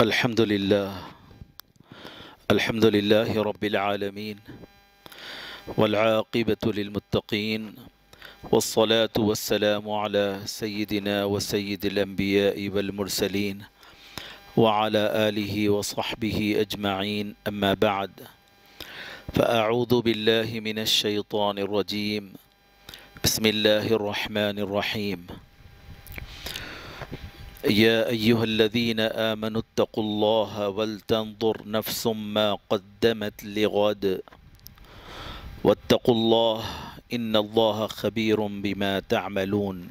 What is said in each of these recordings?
الحمد لله الحمد لله رب العالمين والعاقبة للمتقين والصلاة والسلام على سيدنا وسيد الأنبياء والمرسلين وعلى آله وصحبه أجمعين أما بعد فأعوذ بالله من الشيطان الرجيم بسم الله الرحمن الرحيم يا أيها الذين آمنوا اتقوا الله ولتنظر نفس ما قدمت لغد واتقوا الله إن الله خبير بما تعملون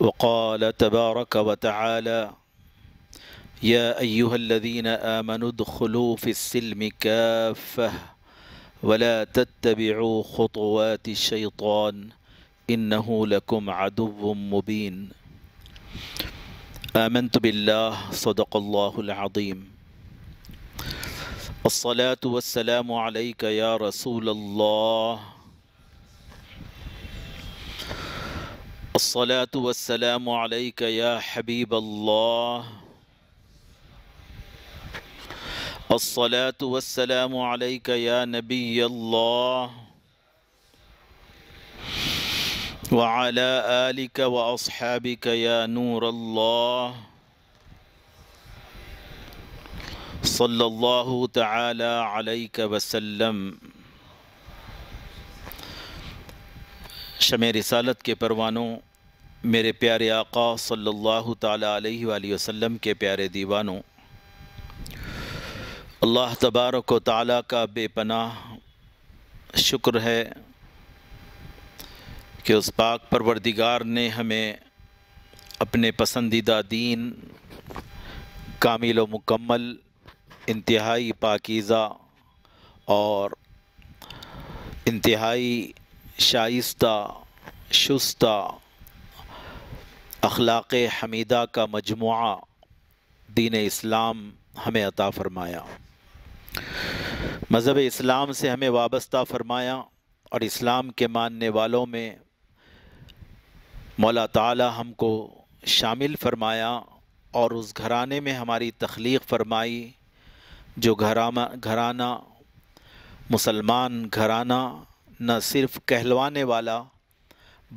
وقال تبارك وتعالى يا أيها الذين آمنوا ادخلوا في السلم كافةً ولا تتبعوا خطوات الشيطان إنه لكم عدو مبين آمنت بالله صدق الله العظيم الصلاة والسلام عليك يا رسول الله الصلاة والسلام عليك يا حبيب الله الصلاة والسلام عليك يا نبي الله وعلى آلك وأصحابك يا نور الله صلى الله تعالى عليك وسلم شم رسالت کے پروانوں میرے پیارے آقا صلی اللہ تعالیٰ علیہ وآلہ وسلم کے پیارے دیوانوں अल्लाह तबारक ताला का बेपनाह शुक्र है कि उस पाक परवरदिगार ने हमें अपने पसंदीदा दीन कामिल मुकम्मल इंतहाई पाकिज़ा और इंतहाई शाइस्ता शुस्ता अखलाक़ हमीदा का मजमु दीन इस्लाम हमें अता फ़रमाया मज़हब इस्लाम से हमें वाबस्ता फ़रमाया और इस्लाम के मानने वालों में मौला ताला हमको शामिल फ़रमाया और उस घराने में हमारी तख्लीक फ़रमाई जो घराना घराना मुसलमान घराना न सिर्फ कहलवाने वाला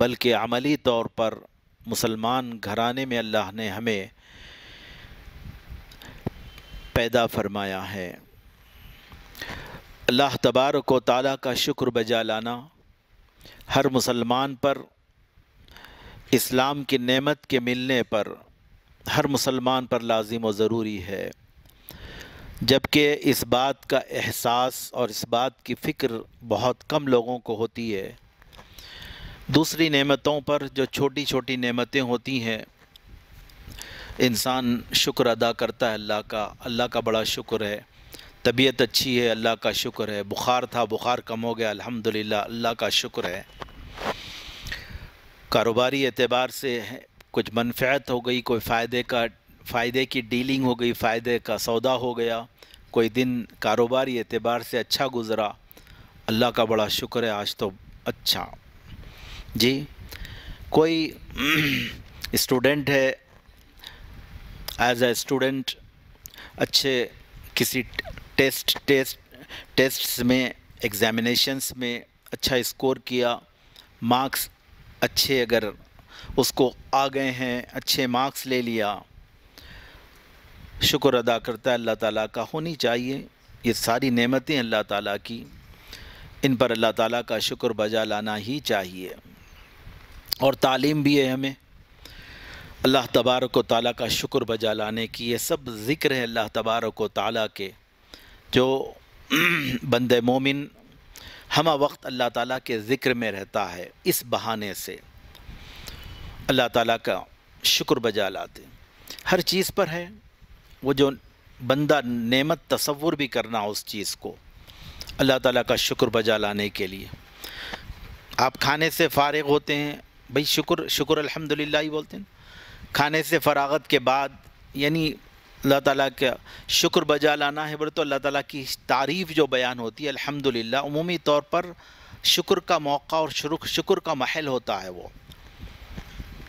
बल्कि अमली तौर पर मुसलमान घराने में अल्लाह ने हमें पैदा फरमाया है अल्लाह तबार को ताली का शुक्र बजा लाना हर मुसलमान पर इस्लाम की नेमत के मिलने पर हर मुसलमान पर लाजिम व ज़रूरी है जबकि इस बात का एहसास और इस बात की फ़िक्र बहुत कम लोगों को होती है दूसरी नेमतों पर जो छोटी छोटी नेमतें होती हैं इंसान शुक्र अदा करता है अल्लाह का अल्लाह का बड़ा शुक्र है तबीयत अच्छी है अल्लाह का शुक्र है बुखार था बुखार कम हो गया अल्हम्दुलिल्लाह अल्लाह का शुक्र है कारोबारी एतबार से कुछ मनफियत हो गई कोई फ़ायदे का फ़ायदे की डीलिंग हो गई फ़ायदे का सौदा हो गया कोई दिन कारोबारी एतबार से अच्छा गुज़रा अल्लाह का बड़ा शुक्र है आज तो अच्छा जी कोई स्टूडेंट है एज ए स्टूडेंट अच्छे किसी टेस्ट टेस्ट टेस्ट्स में एग्ज़ामिनेशंस में अच्छा स्कोर किया मार्क्स अच्छे अगर उसको आ गए हैं अच्छे मार्क्स ले लिया शुक्र अदा करता है अल्लाह ताला का होनी चाहिए ये सारी नेमतें अल्लाह ताला की इन पर अल्लाह ताला का शुक्र बजा लाना ही चाहिए और तालीम भी है हमें अल्लाह तबारक व ताली का शुक्र बजा लाने की ये सब ज़िक्र है अल्लाह तबारक व ताली के जो बंद मोमिन हम वक्त अल्लाह ताला के ज़िक्र में रहता है इस बहाने से अल्लाह ताला का शुक्र बजा लाते हर चीज़ पर है वो जो बंदा नेमत तस्वुर भी करना उस चीज़ को अल्लाह ताला का शुक्र बजा लाने के लिए आप खाने से फ़ारग होते हैं भाई शुक्र शुक्र अल्हम्दुलिल्लाह ही बोलते हैं खाने से फ़रागत के बाद यानी अल्लाह ताला का शुक्र बजा लाना है बोले तो अल्लाह ताला की तारीफ़ जो बयान होती है अल्हम्दुलिल्लाह उमूमी तौर पर शुक्र का मौका और शुक्र का महल होता है वो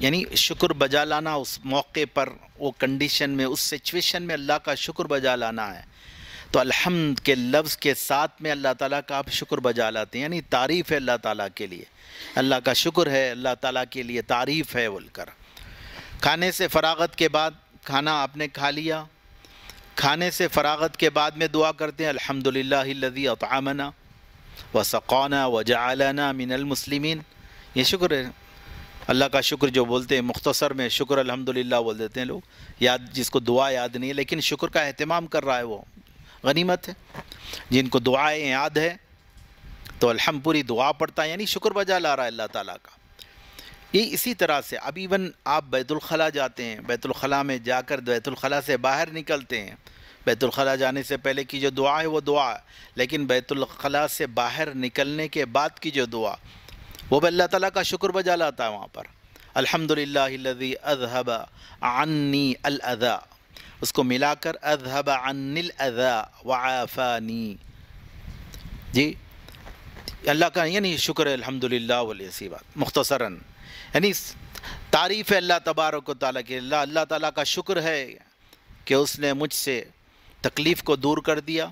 यानी शुक्र बजा लाना उस मौके पर वो कंडीशन में उस सिचुएशन में अल्लाह का शुक्र बजा लाना है तो अल्हम्द के लफ्ज़ के साथ में अल्लाह ताला का आप शुक्र बजा लाते हैं यानी तारीफ़ है अल्लाह ताला के लिए अल्लाह का शुक्र है अल्लाह ताला के लिए तारीफ़ है बोलकर खाने से फरागत के बाद खाना आपने खा लिया खाने से फ़रागत के बाद में दुआ करते हैं अल्हम्दुलिल्लाहिल्लज़ी अतआमना व सक़ाना व जआलना मिनल मुस्लिमीन ये शुक्र है अल्लाह का शुक्र जो बोलते हैं मुख्तसर में शुक्र अल्हम्दुलिल्लाह बोल देते हैं लोग याद जिसको दुआ याद नहीं है लेकिन शुक्र का अहतमाम कर रहा है वो गनीमत है जिनको दुआएँ याद है तो अलहम पूरी दुआ पढ़ता है यानी शुक्र बजा ला रहा है अल्लाह ताली का ये इसी तरह से अब इवन आप बैतुलखला जाते हैं बैतुलखला में जाकर बैतुलखला से बाहर निकलते हैं बैतुलखला जाने से पहले की जो दुआ है वो दुआ लेकिन बैतुलखला से बाहर निकलने के बाद की जो दुआ वो भी अल्लाह तला का शुक्र बजा लाता है वहाँ पर अलहमदिल्लाजी अजहब अन्नी अलदा उसको मिलाकर अजहब अनिल अदा वाफ़ानी जी अल्लाह का यानी शुक्र अलहमदिल्ला वाली बात मुख्तसरा यानी तारीफ़ है अल्लाह तबारक ताली की अल्लाह अल्लाह ताली का शुक्र है कि उसने मुझसे तकलीफ़ को दूर कर दिया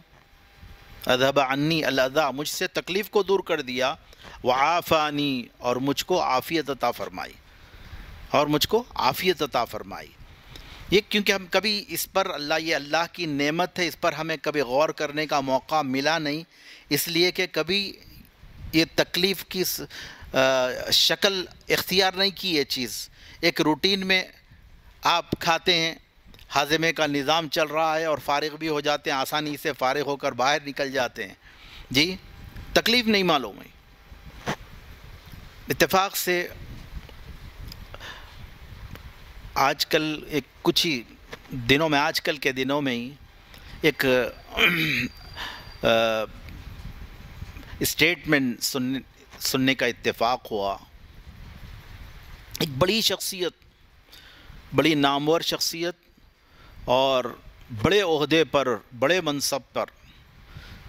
अदब अन्नी अल्लाह मुझसे तकलीफ़ को दूर कर दिया व आफ़ानी और मुझको आफ़ियत अता फ़रमाई और मुझको आफ़ियत अता फ़रमाई ये क्योंकि हम कभी इस पर अल्लाह ये अल्लाह की नेमत है इस पर हमें कभी गौर करने का मौका मिला नहीं इसलिए कि कभी ये तकलीफ़ की शक्ल इख्तियार नहीं की ये चीज़ एक रूटीन में आप खाते हैं हाजमे का निज़ाम चल रहा है और फारग भी हो जाते हैं आसानी से फारग होकर बाहर निकल जाते हैं जी तकलीफ़ नहीं मालूम है इतफ़ाक़ से आजकल एक कुछ ही दिनों में आजकल के दिनों में ही एक स्टेटमेंट सुन सुनने का इत्तेफाक हुआ एक बड़ी शख्सियत बड़ी नामवर शख्सियत और बड़े अहदे पर बड़े मनसब पर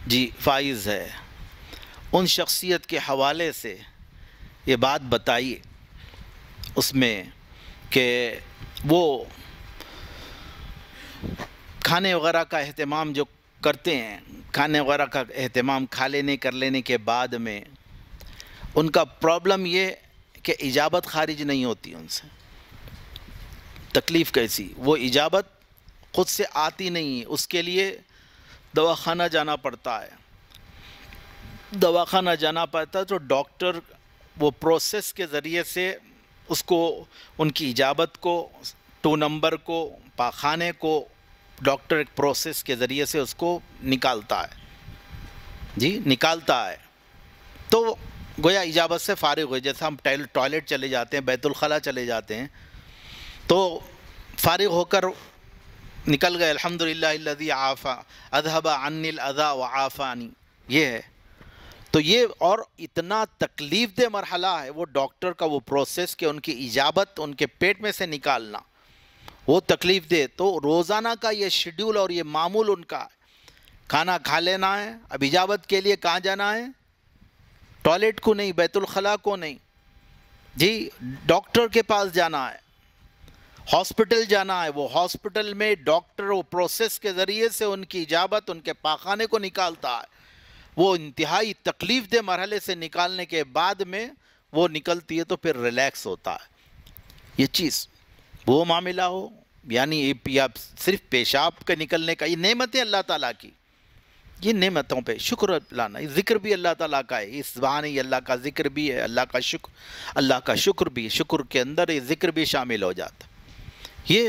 जी फाइज़ है उन शख्सियत के हवाले से ये बात बताई उसमें कि वो खाने वगैरह का अहतमाम जो करते हैं खाने वगैरह का अहतमाम खा लेने कर लेने के बाद में उनका प्रॉब्लम ये कि इजाबत खारिज नहीं होती उनसे तकलीफ़ कैसी वो इजाबत ख़ुद से आती नहीं है उसके लिए दवाखाना जाना पड़ता है दवाखाना जाना पड़ता है तो डॉक्टर वो प्रोसेस के ज़रिए से उसको उनकी इजाबत को टू नंबर को पाखाने को डॉक्टर एक प्रोसेस के ज़रिए से उसको निकालता है जी निकालता है तो गोया इजाबत से फ़ारिग हुए जैसे हम टॉयलेट चले जाते हैं बैतुलखला चले जाते हैं तो फ़ारिग होकर निकल गए अलहमदिल्लादी आफ़ा अजहबा अनिल अदा व आफ़ानी ये है तो ये और इतना तकलीफ दे मरहला है वो डॉक्टर का वो प्रोसेस के उनकी इजाबत उनके पेट में से निकालना वो तकलीफ दे तो रोज़ाना का ये शेड्यूल और ये मामूल उनका खाना खा लेना है अब इजाबत के लिए कहाँ जाना है टॉयलेट को नहीं बैतुलखला को नहीं जी डॉक्टर के पास जाना है हॉस्पिटल जाना है वो हॉस्पिटल में डॉक्टर वो प्रोसेस के ज़रिए से उनकी इजाबत उनके पाखाने को निकालता है वो इंतहाई तकलीफ दे मरहले से निकालने के बाद में वो निकलती है तो फिर रिलैक्स होता है ये चीज़ वो मामला हो यानी या सिर्फ पेशाब के निकलने का ये नेमत है अल्लाह ताला की ये नेमतों पे शुक्र लाना ज़िक्र भी अल्लाह ताला का है इस जबान ही अल्लाह का ज़िक्र भी है अल्लाह का शुक्र अल्लाह का शुक्र भी शुक्र के अंदर ये ज़िक्र भी शामिल हो जाता ये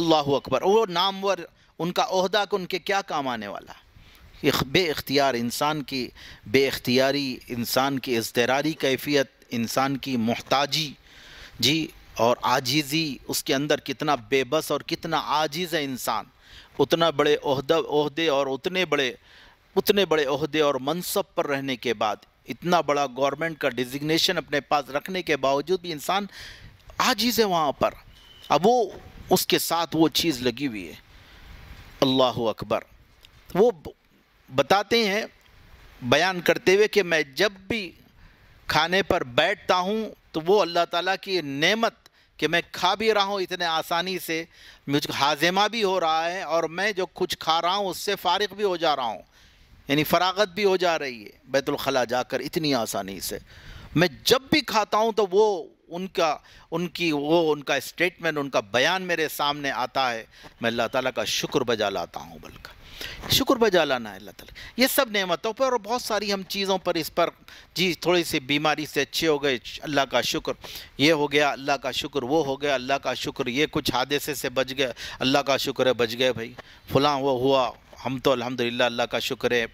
अल्लाह अकबर वो नामवर उनका अहदा को उनके क्या काम आने वाला बे इख्तियार इंसान की बे अख्तियारी इंसान की इसतरारी कैफियत इंसान की मोहताजी जी और आजीज़ी उसके अंदर कितना बेबस और कितना आजीज़ है इंसान उतना बड़े ओहदे और उतने बड़े उतने बड़े अहदे और मनसब पर रहने के बाद इतना बड़ा गवर्नमेंट का डिजिग्नेशन अपने पास रखने के बावजूद भी इंसान आजीज़ है वहाँ पर अब वो उसके साथ वो चीज़ लगी हुई है अल्लाह अकबर वो बताते हैं बयान करते हुए कि मैं जब भी खाने पर बैठता हूँ तो वो अल्लाह ताला की नेमत कि मैं खा भी रहा हूँ इतने आसानी से मुझ हाजिमा भी हो रहा है और मैं जो कुछ खा रहा हूँ उससे फारग भी हो जा रहा हूँ यानी फ़रागत भी हो जा रही है बैतुलखला जाकर इतनी आसानी से मैं जब भी खाता हूँ तो वो उनका उनकी वो उनका स्टेटमेंट उनका बयान मेरे सामने आता है मैं अल्लाह ताला का शुक्र बजा लाता हूँ बल्कि शुक्र बजा लाना है अल्लाह ताला ये सब नेमतों पर और बहुत सारी हम चीज़ों पर इस पर जी थोड़ी सी बीमारी से अच्छे हो गए अल्लाह का शुक्र ये हो गया अल्लाह का शुक्र वो हो गया अल्लाह का शुक्र ये कुछ हादसे से बच गए अल्लाह का शुक्र है बच गए भाई फलां वो हुआ हम तो अल्हम्दुलिल्लाह अल्लाह का शुक्र है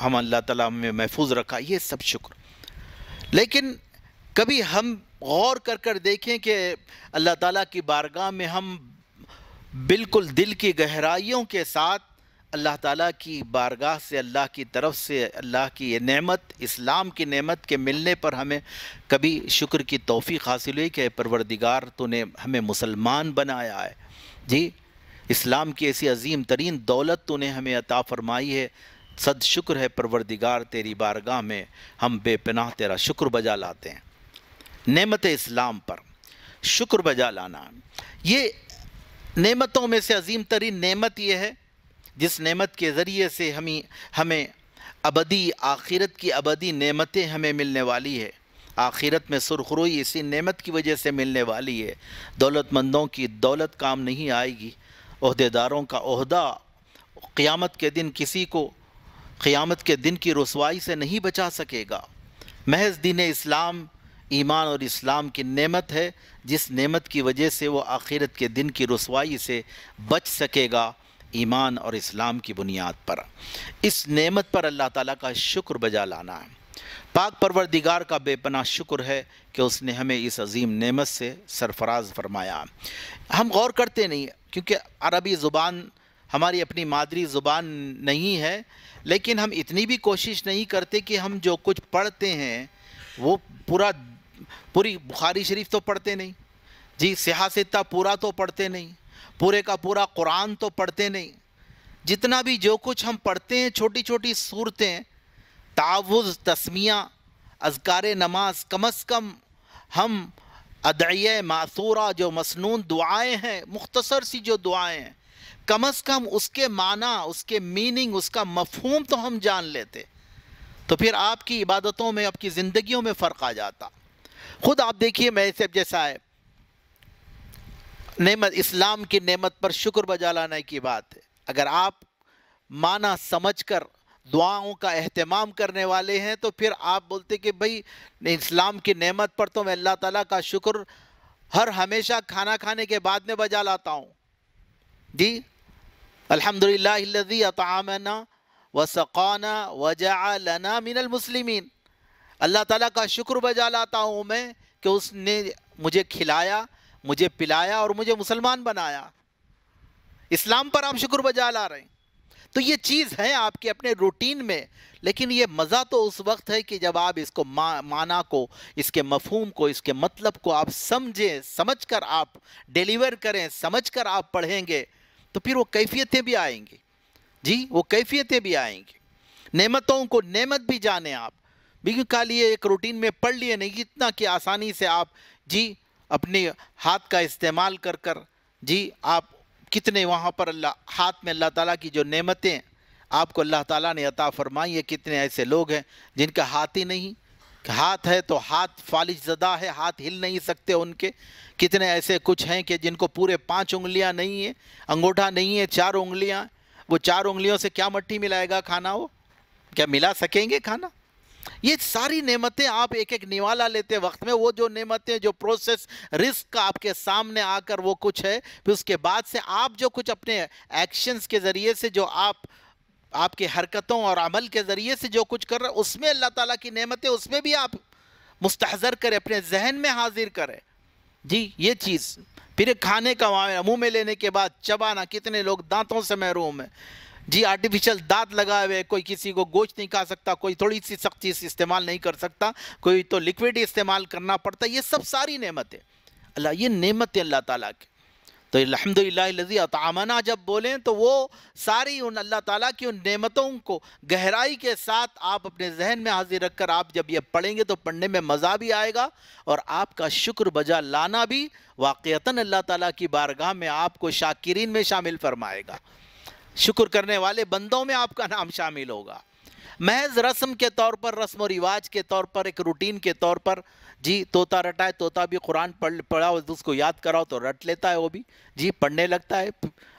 हम अल्लाह ताला हमें महफूज रखा ये सब शुक्र लेकिन कभी हम गौर कर कर देखें कि अल्लाह ताला की बारगाह में हम बिल्कुल दिल की गहराइयों के साथ अल्लाह ताला की बारगाह से अल्लाह की तरफ से अल्लाह की ये नेमत इस्लाम की नेमत के मिलने पर हमें कभी शुक्र की तोफ़ी हासिल हुई कि परवरदिगार तूने हमें मुसलमान बनाया है जी इस्लाम की ऐसी अजीम तरीन दौलत तूने हमें अता फरमाई है सद शुक्र है परवरदिगार तेरी बारगाह में हम बेपनाह तेरा शुक्र बजा लाते हैं नेमत इस्लाम पर शुक्र बजा लाना ये नेमतों में से अजीम तरीन नेमत ये है जिस नेमत के ज़रिए से हमें हमें अबदी आखिरत की अबदी नेमतें हमें मिलने वाली है आखिरत में सुरखरोई इसी नेमत की वजह से मिलने वाली है दौलतमंदों की दौलत काम नहीं आएगी अहदेदारों का अहदा क़्यामत के दिन किसी को क़्यामत के दिन की रसवाई से नहीं बचा सकेगा महज दिन इस्लाम ईमान और इस्लाम की नेमत है जिस नेमत की वजह से वो आखिरत के दिन की रसवाई से बच सकेगा ईमान और इस्लाम की बुनियाद पर इस नेमत पर अल्लाह ताला का शुक्र बजा लाना है पाक परवरदिगार का बेपना शुक्र है कि उसने हमें इस अजीम नेमत से सरफराज फरमाया हम गौर करते नहीं क्योंकि अरबी ज़ुबान हमारी अपनी मादरी ज़ुबान नहीं है लेकिन हम इतनी भी कोशिश नहीं करते कि हम जो कुछ पढ़ते हैं वो पूरा पूरी बुखारी शरीफ तो पढ़ते नहीं जी सियासता पूरा तो पढ़ते नहीं पूरे का पूरा कुरान तो पढ़ते नहीं जितना भी जो कुछ हम पढ़ते हैं छोटी छोटी सूरतें तावुज़ तस्मिया अजकार नमाज कम अज़ कम हम अदय मासूरा जो मसनून दुआएं हैं मुख्तसर सी जो दुआएं हैं कम अज़ कम उसके माना उसके मीनिंग उसका मफहूम तो हम जान लेते तो फिर आपकी इबादतों में आपकी ज़िंदगियों में फ़र्क आ जाता ख़ुद आप देखिए मैं जैसा है नेमत इस्लाम की नेमत पर शुक्र बजा लाने की बात है अगर आप माना समझकर दुआओं का अहतमाम करने वाले हैं तो फिर आप बोलते कि भाई इस्लाम की नेमत पर तो मैं अल्लाह ताला का शुक्र हर हमेशा खाना खाने के बाद में बजा लाता हूँ जी अलहमदिल्लाजी अतामना व सक़ाना वजालना मिनल मुसलिमीन अल्लाह ताला का शुक्र बजा लाता हूँ मैं कि उसने मुझे खिलाया मुझे पिलाया और मुझे मुसलमान बनाया इस्लाम पर आप शुक्र बजा ला रहे हैं तो ये चीज़ है आपके अपने रूटीन में लेकिन ये मज़ा तो उस वक्त है कि जब आप इसको मा, माना को इसके मफहम को इसके मतलब को आप समझें समझ कर आप डिलीवर करें समझ कर आप पढ़ेंगे तो फिर वो कैफियतें भी आएंगी जी वो कैफियतें भी आएंगी नेमतों को नेमत भी जाने आप बिल्कुल का लिए एक रूटीन में पढ़ लिए नहीं इतना कि आसानी से आप जी अपने हाथ का इस्तेमाल कर कर जी आप कितने वहाँ पर अल्लाह हाथ में अल्लाह ताला की जो नेमतें आपको अल्लाह ताला ने अता फरमाई है कितने ऐसे लोग हैं जिनका हाथ ही नहीं हाथ है तो हाथ फालिश ज़दा है हाथ हिल नहीं सकते उनके कितने ऐसे कुछ हैं कि जिनको पूरे पांच उंगलियां नहीं है अंगूठा नहीं है चार उंगलियां वो चार उंगलियों से क्या मट्टी मिलाएगा खाना वो क्या मिला सकेंगे खाना ये सारी नेमतें आप एक एक निवाला लेते वक्त में वो जो नेमतें जो प्रोसेस रिस्क का आपके सामने आकर वो कुछ है फिर उसके बाद से आप जो कुछ अपने एक्शंस के ज़रिए से जो आप आपके हरकतों और अमल के ज़रिए से जो कुछ कर रहे उसमें अल्लाह ताला की नेमतें उसमें भी आप मुस्तहज़र करें अपने जहन में हाजिर करें जी ये चीज़ फिर खाने का मुँह में लेने के बाद चबाना कितने लोग दांतों से महरूम है जी आर्टिफिशियल दांत लगाए हुए कोई किसी को गोश्त नहीं खा सकता कोई थोड़ी सी सख्त चीज़ इस्तेमाल नहीं कर सकता कोई तो लिक्विड इस्तेमाल करना पड़ता ये सब सारी नेमतें अल्लाह ये नेमतें अल्लाह ताला की तो अलहमदिल्लाजी अतामना जब बोलें तो वो सारी उन अल्लाह ताला की उन नेमतों को गहराई के साथ आप अपने जहन में हाजिर रखकर आप जब ये पढ़ेंगे तो पढ़ने में मज़ा भी आएगा और आपका शुक्र बजा लाना भी वाक़ता अल्लाह ताला की बारगाह में आपको शाकिरीन में शामिल फरमाएगा शुक्र करने वाले बंदों में आपका नाम शामिल होगा महज रस्म के तौर पर रस्म और रिवाज के तौर पर एक रूटीन के तौर पर जी तोता रटाए तोता भी कुरान पढ़ पढ़ा और उसको याद कराओ तो रट लेता है वो भी जी पढ़ने लगता है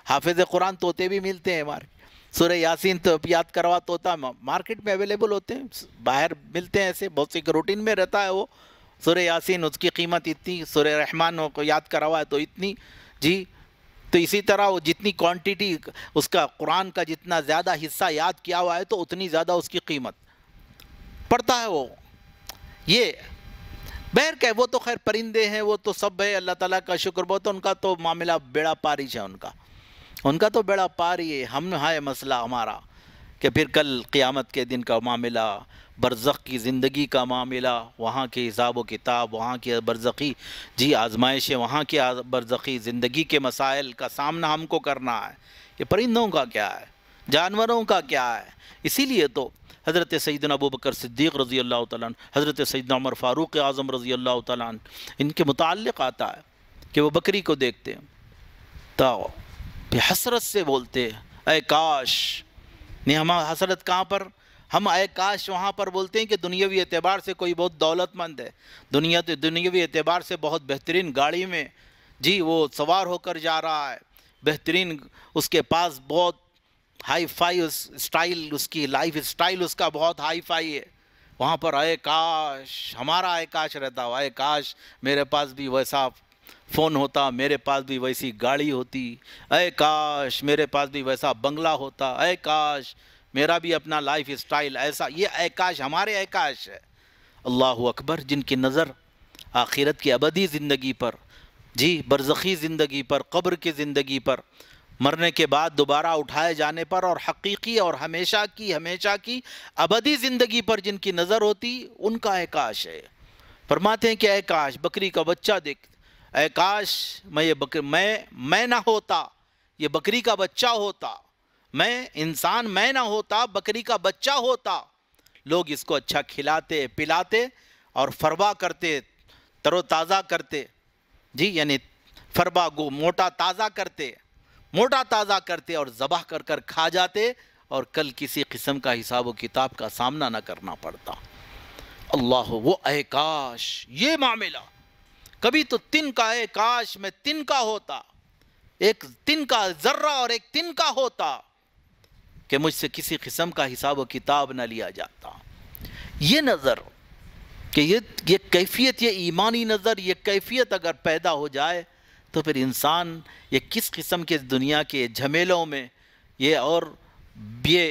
हाफिज कुरान तोते भी मिलते हैं हमारे सूर्य यासीन तो याद करवा तोता मार्केट में अवेलेबल होते हैं बाहर मिलते हैं ऐसे बहुत सी रूटीन में रहता है वो सुरह यासीन उसकी कीमत इतनी सुर रहमान को याद करा है तो इतनी जी तो इसी तरह वो जितनी क्वांटिटी उसका कुरान का जितना ज़्यादा हिस्सा याद किया हुआ है तो उतनी ज़्यादा उसकी कीमत पड़ता है वो ये बहर कह वो तो खैर परिंदे हैं वो तो सब है अल्लाह ताला का शुक्र बहुत तो उनका तो मामला बेड़ा पारिज है उनका उनका तो बेड़ा पार ही है हम है मसला हमारा कि फिर कल क़ियामत के दिन का मामला बरज़ की ज़िंदगी का मामला वहाँ के हिसाब व किताब वहाँ की बरज़ी जी आजमाइशें वहाँ की बरज़ी ज़िंदगी के मसाइल का सामना हमको करना है ये परिंदों का क्या है जानवरों का क्या है इसीलिए तो हज़रत सैदन अबू बकर सिद्दीक़ रज़ी अल्लाह तन हज़रत सैदन उमर फ़ारूक आज़म रज़ी अल्लाह तन इनके मुतक़ आता है कि वह बकरी को देखते हैं तो हसरत से बोलते अ काश नहीं हम हसरत कहाँ पर हम काश वहाँ पर बोलते हैं कि दुनियावी एतबार से कोई बहुत दौलतमंद है दुनिया तो दुनियावी एतबार से बहुत बेहतरीन गाड़ी में जी वो सवार होकर जा रहा है बेहतरीन उसके पास बहुत हाई फाई उस स्टाइल उसकी लाइफ स्टाइल उसका बहुत हाई फाई है वहाँ पर आए काश हमारा आए काश रहता आए काश मेरे पास भी वैसा फ़ोन होता मेरे पास भी वैसी गाड़ी होती अय काश मेरे पास भी वैसा बंगला होता अय काश मेरा भी अपना लाइफ स्टाइल ऐसा ये आकाश हमारे आकाश है अल्लाह अकबर जिनकी नज़र आखिरत की अबदी ज़िंदगी पर जी बरज़ी ज़िंदगी पर कब्र की ज़िंदगी पर मरने के बाद दोबारा उठाए जाने पर और हकीकी और हमेशा की हमेशा की अबदी ज़िंदगी पर जिनकी नज़र होती उनका आकाश है फरमाते हैं कि आकाश बकरी का बच्चा देख आकाश मैं ये बकर मैं मैं ना होता ये बकरी का बच्चा होता मैं इंसान मैं ना होता बकरी का बच्चा होता लोग इसको अच्छा खिलाते पिलाते और फरबा करते तरोताज़ा करते जी यानी फरबा गो मोटा ताज़ा करते मोटा ताज़ा करते और ज़बह कर कर खा जाते और कल किसी किस्म का हिसाब व किताब का सामना ना करना पड़ता अल्लाह वो अकाश ये मामला कभी तो तिन का काश में तिन का होता एक तिन का ज़र्रा और एक तिन का होता कि मुझसे किसी किस्म का हिसाब व किताब ना लिया जाता ये नज़र कि ये ये कैफियत ये ईमानी नज़र ये कैफियत अगर पैदा हो जाए तो फिर इंसान ये किस किस्म के दुनिया के झमेलों में ये और ये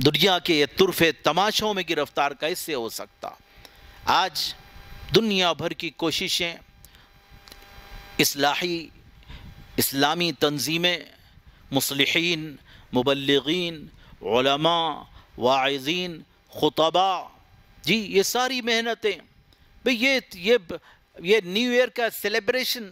दुनिया के ये तुरफे तमाशों में गिरफ़्तार कैसे हो सकता आज दुनिया भर की कोशिशें इसलाही इस्लामी तंजीमें मुसलहन मुबलगिन वाइजीन खुतबा जी ये सारी मेहनतें भाई ये ये ये न्यू ईयर का सेलिब्रेशन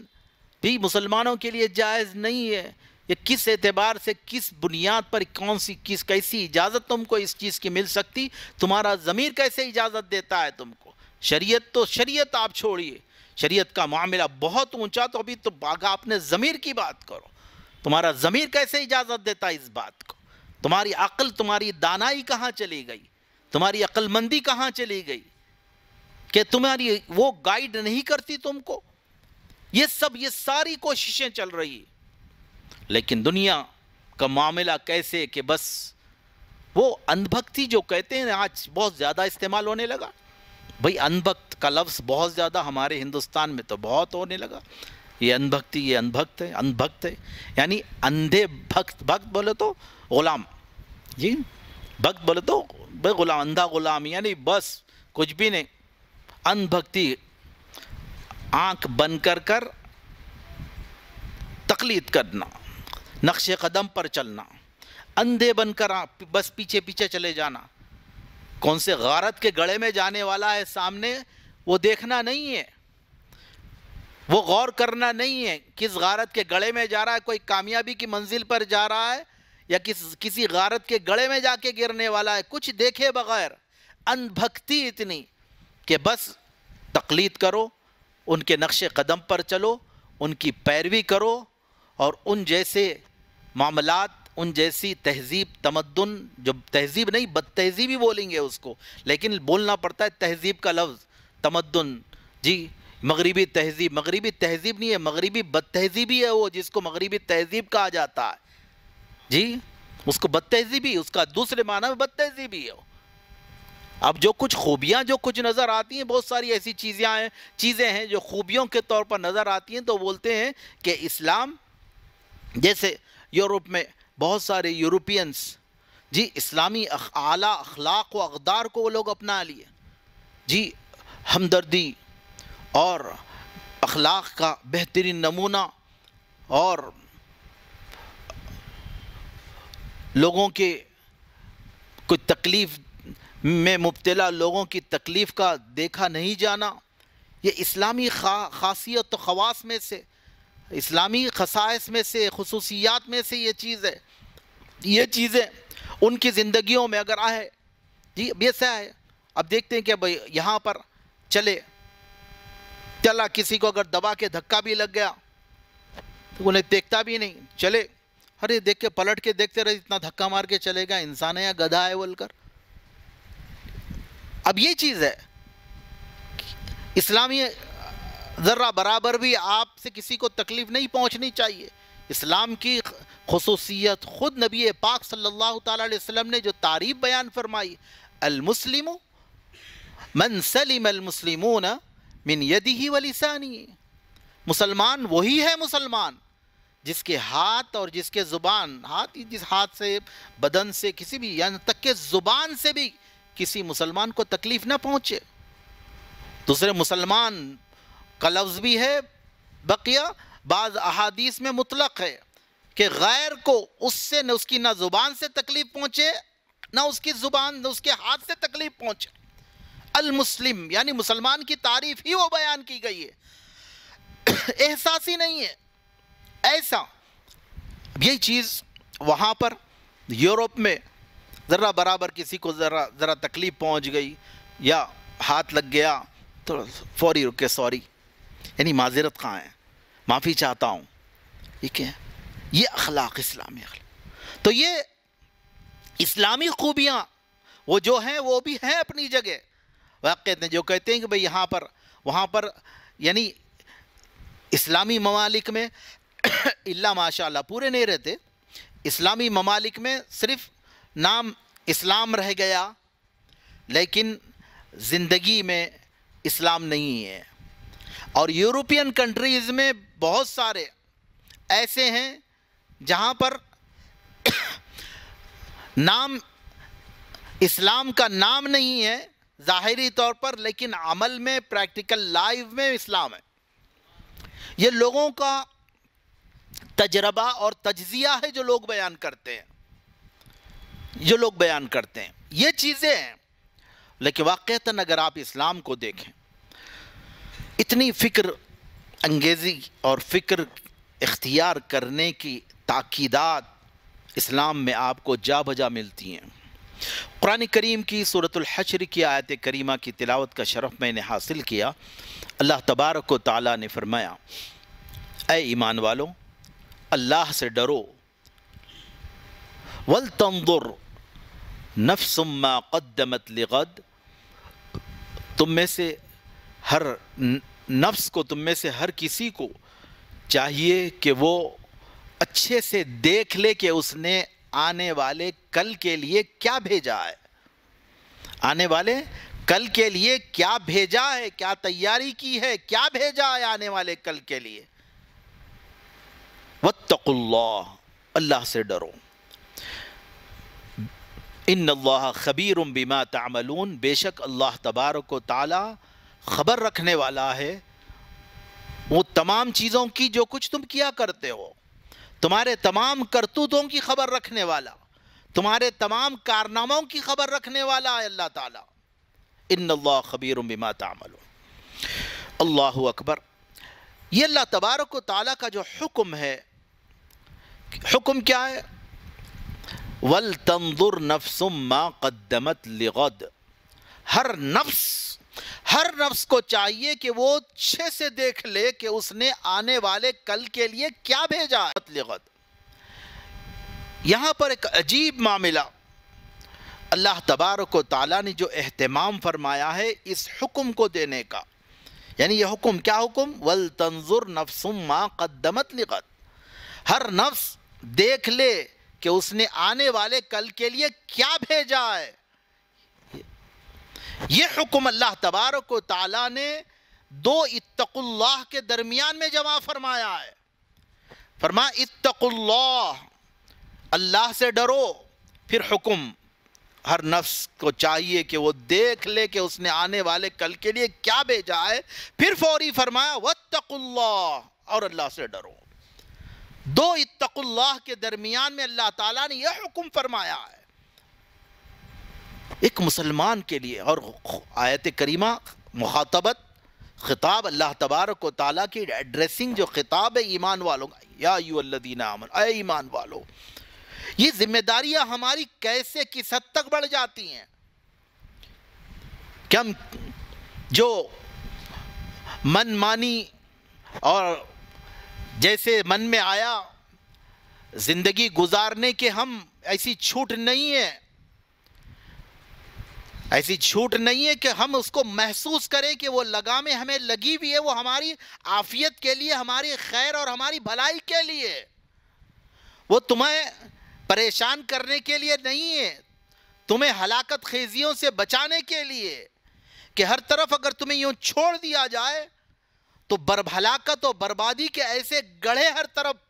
भी मुसलमानों के लिए जायज़ नहीं है ये किस एतबार से किस बुनियाद पर कौन सी किस कैसी इजाज़त तुमको इस चीज़ की मिल सकती तुम्हारा ज़मीर कैसे इजाज़त देता है तुमको शरीयत तो शरीयत आप छोड़िए शरीयत का मामला बहुत ऊंचा तो अभी तो बागा अपने ज़मीर की बात करो तुम्हारा ज़मीर कैसे इजाज़त देता इस बात को तुम्हारी अकल तुम्हारी दानाई कहाँ चली गई तुम्हारी अक्लमंदी कहाँ चली गई कि तुम्हारी वो गाइड नहीं करती तुमको ये सब ये सारी कोशिशें चल रही लेकिन दुनिया का मामला कैसे कि बस वो अनभक्ति जो कहते हैं आज बहुत ज़्यादा इस्तेमाल होने लगा भाई अनभक्त का लफ्ज़ बहुत ज़्यादा हमारे हिंदुस्तान में तो बहुत होने लगा ये अनभक्ति ये अनभक्त है अनभक्त है यानी अंधे भक्त भक्त बोले तो गुलाम जी भक्त बोले तो भाई गुलाम अंधा गुलाम यानी बस कुछ भी नहीं अनभक्ति आंख बंद कर कर तकलीद करना नक्श कदम पर चलना अंधे बनकर बस पीछे पीछे चले जाना कौन से गारत के गड़े में जाने वाला है सामने वो देखना नहीं है वो गौर करना नहीं है किस गारत के गड़े में जा रहा है कोई कामयाबी की मंजिल पर जा रहा है या किस किसी गारत के गड़े में जाके गिरने वाला है कुछ देखे बगैर अनभक्ति इतनी कि बस तकलीद करो उनके नक्श कदम पर चलो उनकी पैरवी करो और उन जैसे मामलात उन जैसी तहजीब तमद्दन जो तहजीब नहीं बद तहजीबी बोलेंगे उसको लेकिन बोलना पड़ता है तहजीब का लफ्ज़ तमद्दन जी मगरबी तहजीब मगरबी तहजीब नहीं है मगरबी बद तहजीबी है वो जिसको मगरबी तहजीब कहा जाता है जी उसको बद तहजीबी उसका दूसरे माना में बद तहजीबी है वो अब जो कुछ खूबियाँ जो कुछ नज़र आती हैं बहुत सारी ऐसी चीज़ें हैं चीज़ें हैं जो खूबियों के तौर पर नज़र आती हैं तो बोलते हैं कि इस्लाम जैसे यूरोप में बहुत सारे यूरोपियंस जी इस्लामी आला अखलाक व अकदार को वो लोग अपना लिए जी हमदर्दी और अखलाक का बेहतरीन नमूना और लोगों के कोई तकलीफ़ में मुबतला लोगों की तकलीफ़ का देखा नहीं जाना ये इस्लामी खा, खासियत खवास में से इस्लामी खसाइस में से खसूसियात में से ये चीज़ है ये चीज़ें उनकी ज़िंदगियों में अगर आए जी अब ये सह है अब देखते हैं कि भाई यहाँ पर चले चला किसी को अगर दबा के धक्का भी लग गया तो उन्हें देखता भी नहीं चले अरे देख के पलट के देखते रहे इतना धक्का मार के चलेगा इंसान है या गधा है बोलकर अब ये चीज़ है इस्लामी जरा बराबर भी आपसे किसी को तकलीफ़ नहीं पहुंचनी चाहिए इस्लाम की खसूसियत ख़ुद नबी पाक सल्लल्लाहु अलैहि वसल्लम ने जो तारीफ़ बयान फरमाई अलमुसलिम मन सलीम ना मिन यदि ही वलिसानी मुसलमान वही है मुसलमान जिसके हाथ और जिसके ज़ुबान हाथ जिस हाथ से बदन से किसी भी यहाँ तक के ज़ुबान से भी किसी मुसलमान को तकलीफ़ ना पहुँचे दूसरे मुसलमान का लफ्ज़ भी है बकिया बाज़ अहादीस में मुतलक है कि गैर को उससे न उसकी ना ज़ुबान से तकलीफ़ पहुँचे ना उसकी ज़ुबान न उसके हाथ से तकलीफ़ पहुँचे मुस्लिम यानी मुसलमान की तारीफ ही वो बयान की गई है एहसास ही नहीं है ऐसा यही चीज़ वहाँ पर यूरोप में ज़रा बराबर किसी को ज़रा ज़रा तकलीफ़ पहुँच गई या हाथ लग गया तो फौरी रुके सॉरी यानी माजरत कहाँ है माफ़ी चाहता हूँ ठीक है ये अखलाक इस्लामी अखलाक तो ये इस्लामी खूबियाँ वो जो हैं वो भी हैं अपनी जगह वाक़ जो कहते हैं कि भाई यहाँ पर वहाँ पर यानी इस्लामी ममालिक में इल्ला माशा पूरे नहीं रहते इस्लामी ममालिक में सिर्फ नाम इस्लाम रह गया लेकिन ज़िंदगी में इस्लाम नहीं है और यूरोपियन कंट्रीज़ में बहुत सारे ऐसे हैं जहाँ पर नाम इस्लाम का नाम नहीं है ज़ाहरी तौर पर लेकिन अमल में प्रैक्टिकल लाइफ में इस्लाम है ये लोगों का तजर्बा और तजिया है जो लोग बयान करते हैं जो लोग बयान करते हैं ये चीज़ें हैं लेकिन वाक़ता अगर आप इस्लाम को देखें इतनी फ़िक्र अंगेज़ी और फ़िक्र इख्तियार करने की ताक़ीदात इस्लाम में आपको जा बजा मिलती हैं कुरान करीम की हशर की आयत करीमा की तिलावत का शरफ़ मैंने हासिल किया अल्लाह तबारक ताला ने फरमाया ईमान वालों अल्लाह से डरो वल तंदुर नफसम्मा कदमत लिगद तुम में से हर नफ्स को तुम में से हर किसी को चाहिए कि वो अच्छे से देख ले कि उसने आने वाले कल के लिए क्या भेजा है आने वाले कल के लिए क्या भेजा है क्या तैयारी की है क्या भेजा है आने वाले कल के लिए वत्तकुल्ला अल्लाह से डरो इन अल्लाह खबीर बिमा तामलून बेशक अल्लाह तबारक ताला ख़बर रखने वाला है वो तमाम चीज़ों की जो कुछ तुम किया करते हो तुम्हारे तमाम करतूतों की खबर रखने वाला तुम्हारे तमाम कारनामों की खबर रखने वाला है अल्लाह ताला इन अल्लाह खबीर बिमा तामल अल्लाह अकबर ये अल्लाह तबारक ताला का जो हुक्म है हुक्म क्या है वल तंदुर नफसुम मा कदमत लिगद हर नफ्स हर नफ्स को चाहिए कि वो अच्छे से देख ले कि उसने आने वाले कल के लिए क्या भेजा लगत यहां पर एक अजीब मामला अल्लाह तबारक ताला ने जो अहतमाम फरमाया है इस हुक्म को देने का यानी यह हुक्म क्या हुक्म वल तंजुर नफसुम मा कदमत लिखत हर नफ्स देख ले कि उसने आने वाले कल के लिए क्या भेजा है ये हुक्म अल्लाह तबारक ताला ने दो इत्तकुल्लाह के दरमियान में जमा फरमाया है फरमा इत्तकुल्लाह अल्लाह से डरो फिर हुक्म हर नफ्स को चाहिए कि वो देख ले कि उसने आने वाले कल के लिए क्या भेजा है फिर फौरी फरमाया वत्तकुल्ला और अल्लाह से डरो दो इत्तकुल्लाह के दरमियान में अल्लाह ताला ने यह हुक्म फरमाया है एक मुसलमान के लिए और आयत करीमा मुखातबत खिताब अल्लाह तबारक ताली की एड्रेसिंग जो खिताब है ईमान वालों का या यूल्लदीना अमन अय ईमान वालों ये जिम्मेदारियां हमारी कैसे किस हद तक बढ़ जाती हैं क्या हम जो मनमानी और जैसे मन में आया ज़िंदगी गुजारने के हम ऐसी छूट नहीं है ऐसी छूट नहीं है कि हम उसको महसूस करें कि वो लगामे हमें लगी हुई है वो हमारी आफियत के लिए हमारी खैर और हमारी भलाई के लिए वो तुम्हें परेशान करने के लिए नहीं है तुम्हें हलाकत खेजियों से बचाने के लिए कि हर तरफ अगर तुम्हें यूं छोड़ दिया जाए तो बरभलाकत और बर्बादी के ऐसे गढ़े हर तरफ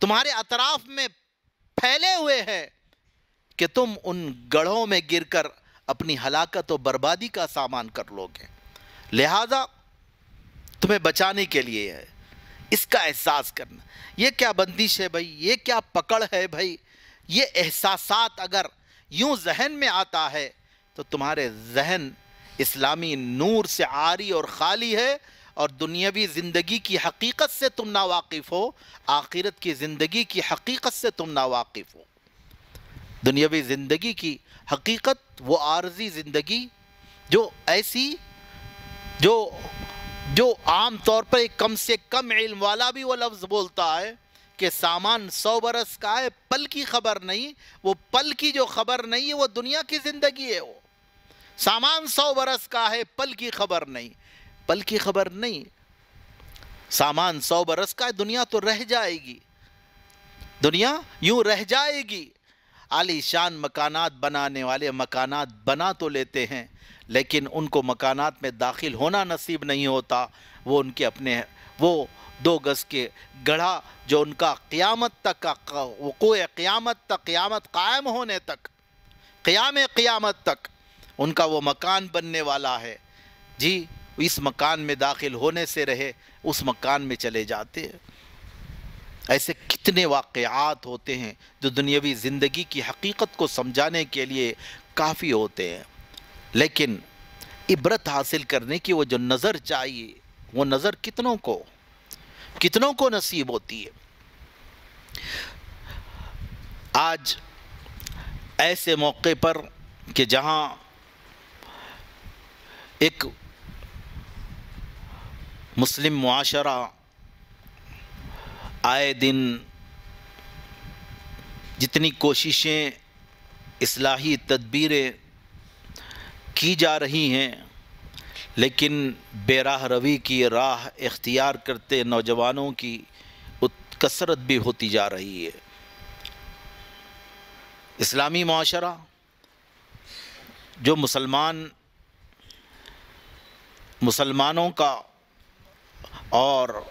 तुम्हारे अतराफ में फैले हुए हैं कि तुम उन गढ़ों में गिरकर अपनी हलाकत और बर्बादी का सामान कर लोगे लिहाजा तुम्हें बचाने के लिए है इसका एहसास करना ये क्या बंदिश है भाई ये क्या पकड़ है भाई ये एहसास अगर यूं जहन में आता है तो तुम्हारे जहन इस्लामी नूर से आरी और खाली है और दुनियावी ज़िंदगी की हकीकत से तुम ना वाकिफ हो आखिरत की ज़िंदगी की हकीकत से तुम वाकिफ़ हो दुनियावी ज़िंदगी की हकीकत वो आर्जी ज़िंदगी जो ऐसी जो जो आम तौर पर एक कम से कम इल्म वाला भी वो लफ्ज़ बोलता है कि सामान सौ बरस का है पल की खबर नहीं वो पल की जो खबर नहीं है वो दुनिया की ज़िंदगी है वो सामान सौ बरस का है पल की खबर नहीं पल की खबर नहीं सामान सौ बरस का है दुनिया तो रह जाएगी दुनिया यूं रह जाएगी आलीशान मकानात बनाने वाले मकानात बना तो लेते हैं लेकिन उनको मकानात में दाखिल होना नसीब नहीं होता वो उनके अपने वो दो गज़ के गढ़ा जो उनका क़ियामत तक का वक़ो क़ियामत तक क़ियामत कायम होने तक क़्याम क़ियामत तक उनका वो मकान बनने वाला है जी इस मकान में दाखिल होने से रहे उस मकान में चले जाते हैं ऐसे कितने वाक़ात होते हैं जो दुनियावी ज़िंदगी की हकीकत को समझाने के लिए काफ़ी होते हैं लेकिन इबरत हासिल करने की वो जो नज़र चाहिए वो नज़र कितनों को कितनों को नसीब होती है आज ऐसे मौके पर कि जहाँ एक मुस्लिम माशरा आए दिन जितनी कोशिशें इसलाही तदबीरें की जा रही हैं लेकिन बेराह रवी की राह इख्तियार करते नौजवानों की कसरत भी होती जा रही है इस्लामी माशरा जो मुसलमान मुसलमानों का और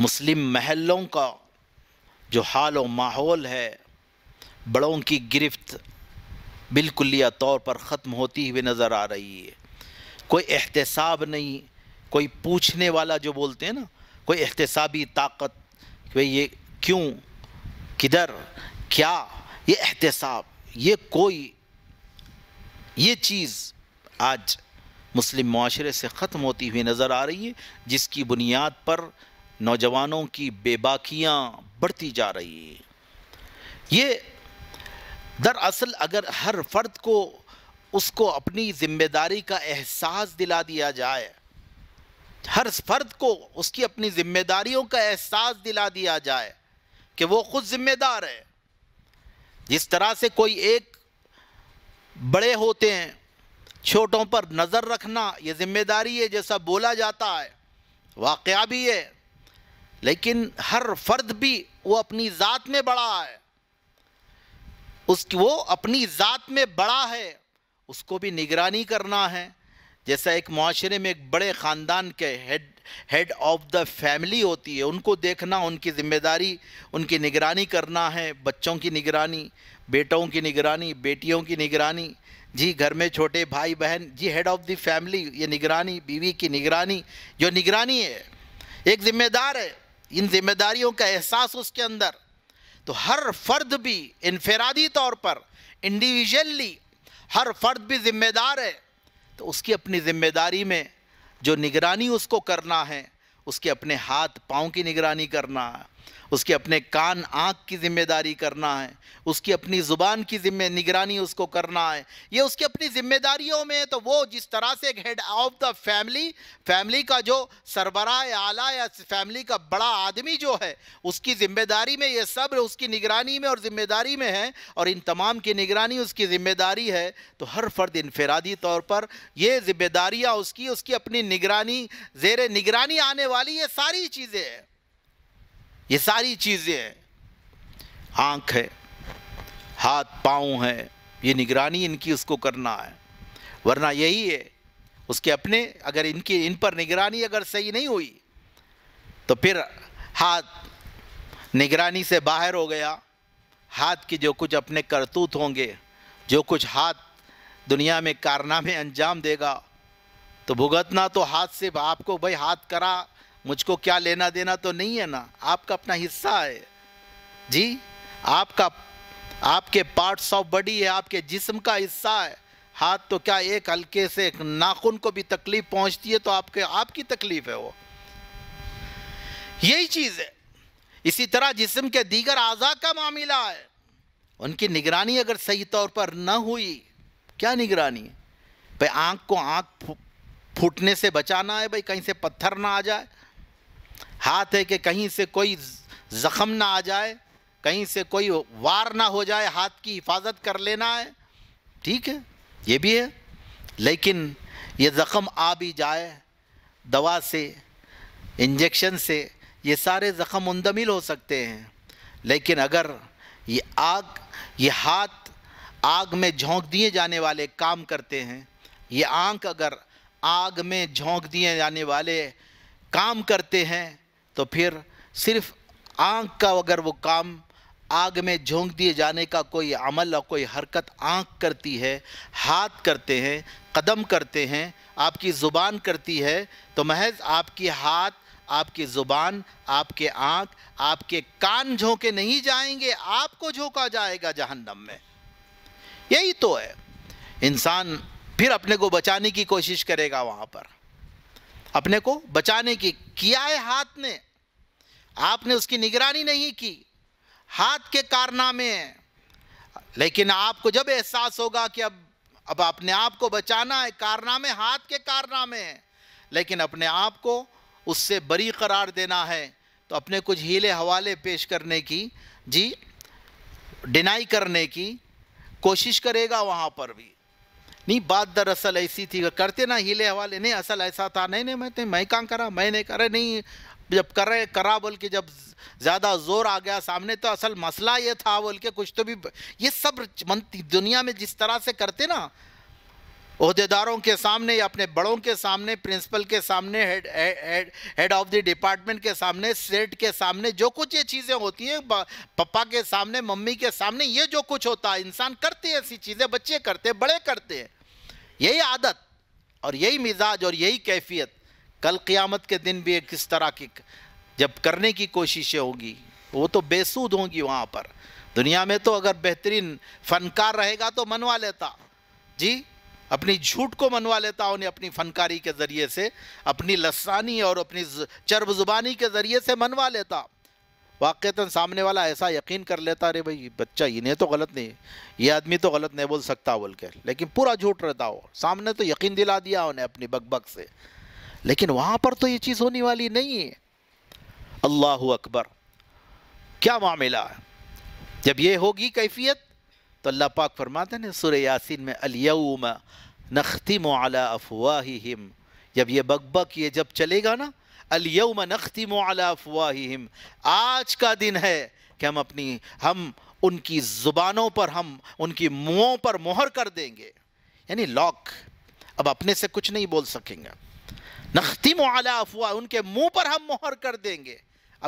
मुस्लिम महलों का जो हाल व माहौल है बड़ों की गिरफ्त बिलकुलिया तौर पर ख़त्म होती हुई नज़र आ रही है कोई एहतसाब नहीं कोई पूछने वाला जो बोलते हैं ना कोई एहतसाबी ताकत कि ये क्यों किधर क्या ये एहतसाब ये कोई ये चीज़ आज मुस्लिम माशरे से ख़त्म होती हुई नज़र आ रही है जिसकी बुनियाद पर नौजवानों की बेबाकियां बढ़ती जा रही है ये दरअसल अगर हर फर्द को उसको अपनी ज़िम्मेदारी का एहसास दिला दिया जाए हर फर्द को उसकी अपनी ज़िम्मेदारियों का एहसास दिला दिया जाए कि वो खुद ज़िम्मेदार है जिस तरह से कोई एक बड़े होते हैं छोटों पर नज़र रखना ये ज़िम्मेदारी है जैसा बोला जाता है वाक़ भी है लेकिन हर फर्द भी वो अपनी ज़ात में बड़ा है उसकी वो अपनी ज़ात में बड़ा है उसको भी निगरानी करना है जैसा एक माशरे में एक बड़े ख़ानदान के head head of the family होती है उनको देखना उनकी ज़िम्मेदारी उनकी निगरानी करना है बच्चों की निगरानी बेटों की निगरानी बेटियों की निगरानी जी घर में छोटे भाई बहन जी हेड ऑफ़ द फैमिली ये निगरानी बीवी की निगरानी जो निगरानी है एक ज़िम्मेदार है इन जिम्मेदारियों का एहसास उसके अंदर तो हर फर्द भी इनफरादी तौर पर इंडिविजुअली हर फर्द भी जिम्मेदार है तो उसकी अपनी जिम्मेदारी में जो निगरानी उसको करना है उसके अपने हाथ पाँव की निगरानी करना उसके अपने कान आँख की जिम्मेदारी करना है उसकी अपनी ज़ुबान की जिम्मे निगरानी उसको करना है ये उसकी अपनी जिम्मेदारियों में तो वो जिस तरह से एक head of the family family का जो सरबरा आला या फैमिली का बड़ा आदमी जो है उसकी जिम्मेदारी में ये सब उसकी निगरानी में और ज़िम्मेदारी में है और इन तमाम की निगरानी उसकी ज़िम्मेदारी है तो हर फर्द इनफरादी तौर पर यह जिम्मेदारियाँ उसकी उसकी अपनी निगरानी जेर निगरानी आने वाली ये सारी चीज़ें हैं ये सारी चीज़ें हैं आँख है हाथ पाँव है ये निगरानी इनकी उसको करना है वरना यही है उसके अपने अगर इनकी इन पर निगरानी अगर सही नहीं हुई तो फिर हाथ निगरानी से बाहर हो गया हाथ के जो कुछ अपने करतूत होंगे जो कुछ हाथ दुनिया में कारनामे अंजाम देगा तो भुगतना तो हाथ से आपको भाई हाथ करा मुझको क्या लेना देना तो नहीं है ना आपका अपना हिस्सा है जी आपका आपके पार्ट्स ऑफ बॉडी है आपके जिस्म का हिस्सा है हाथ तो क्या एक हल्के से एक नाखून को भी तकलीफ पहुंचती है तो आपके आपकी तकलीफ है वो यही चीज़ है इसी तरह जिस्म के दीगर आज़ा का मामला है उनकी निगरानी अगर सही तौर पर न हुई क्या निगरानी भाई आँख को आँख फूटने से बचाना है भाई कहीं से पत्थर ना आ जाए हाथ है कि कहीं से कोई ज़ख़म ना आ जाए कहीं से कोई वार ना हो जाए हाथ की हिफाजत कर लेना है ठीक है ये भी है लेकिन ये ज़ख़म आ भी जाए दवा से इंजेक्शन से ये सारे ज़ख़म मुंदमिल हो सकते हैं लेकिन अगर ये आग ये हाथ आग में झोंक दिए जाने वाले काम करते हैं ये आंख अगर आग में झोंक दिए जाने वाले काम करते हैं तो फिर सिर्फ आँख का अगर वो काम आग में झोंक दिए जाने का कोई अमल और कोई हरकत आँख करती है हाथ करते हैं कदम करते हैं आपकी ज़ुबान करती है तो महज आपकी हाथ आपकी ज़ुबान आपके आँख आपके कान झोंके नहीं जाएंगे आपको झोंका जाएगा जहन्नम में यही तो है इंसान फिर अपने को बचाने की कोशिश करेगा वहाँ पर अपने को बचाने की किया है हाथ ने आपने उसकी निगरानी नहीं की हाथ के कारनामे हैं लेकिन आपको जब एहसास होगा कि अब अब अपने आप को बचाना है कारनामे हाथ के कारनामे हैं लेकिन अपने आप को उससे बरी करार देना है तो अपने कुछ हीले हवाले पेश करने की जी डिनाई करने की कोशिश करेगा वहाँ पर भी नहीं बात दरअसल ऐसी थी करते ना हीले हवाले नहीं असल ऐसा था नहीं नहीं मैं तो मैं कहाँ करा मैंने करा नहीं जब करे करा बोल के जब ज़्यादा जोर आ गया सामने तो असल मसला ये था बोल के कुछ तो भी ये सब दुनिया में जिस तरह से करते ना अहदेदारों के सामने या अपने बड़ों के सामने प्रिंसिपल के सामने head head head of the department के सामने सेट के सामने जो कुछ ये चीज़ें होती हैं पापा के सामने मम्मी के सामने ये जो कुछ होता है इंसान करते हैं ऐसी चीज़ें बच्चे करते हैं बड़े करते हैं यही आदत और यही मिजाज और यही कैफियत कल क़ियामत के दिन भी एक किस तरह की जब करने की कोशिशें होगी वो तो बेसूद होंगी वहाँ पर दुनिया में तो अगर बेहतरीन फनकार रहेगा तो मनवा लेता जी अपनी झूठ को मनवा लेता उन्हें अपनी फनकारी के ज़रिए से अपनी लसानी और अपनी चर्ब ज़ुबानी के ज़रिए से मनवा लेता वाक़ता सामने वाला ऐसा यकीन कर लेता अरे भाई बच्चा इन्हें तो गलत नहीं ये आदमी तो गलत नहीं बोल सकता बोल के लेकिन पूरा झूठ रहता हो सामने तो यकीन दिला दिया उन्हें अपनी बकबक से लेकिन वहां पर तो ये चीज़ होने वाली नहीं है अल्लाह अकबर क्या मामला जब ये होगी कैफियत तो अल्लाह पाक फरमाते हैं सुर यासिन में अलयम नख्तिम अला अफवाहिम जब ये बकबक ये जब चलेगा ना अलयम नख्तिम अला अफवाहिम आज का दिन है कि हम अपनी हम उनकी ज़ुबानों पर हम उनकी मुंहों पर मोहर कर देंगे यानी लॉक अब अपने से कुछ नहीं बोल सकेंगे नख्तिम आला अफवाह उनके मुंह पर हम मोहर कर देंगे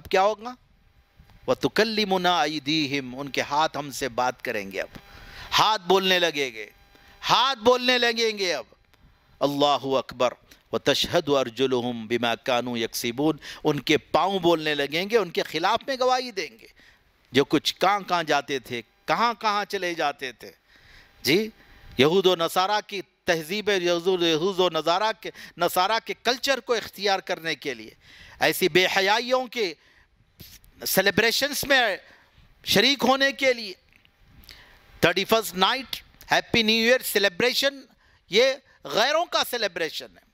अब क्या होगा वह तुकल्ली मुना हिम उनके हाथ हमसे बात करेंगे अब हाथ बोलने लगेंगे हाथ बोलने लगेंगे अब अल्लाह अकबर व तशहद अर्जुलहम बिमा कानू यकसीबून उनके पाँव बोलने लगेंगे उनके ख़िलाफ़ में गवाही देंगे जो कुछ कहाँ कहाँ जाते थे कहाँ कहाँ चले जाते थे जी यहूद नसारा की तहजीब यहूज नज़ारा के नसारा के कल्चर को इख्तियार करने के लिए ऐसी बेहयाइयों के सेलिब्रेशंस में शरीक होने के लिए thirty first night happy new year celebration ये गैरों का सेलिब्रेशन है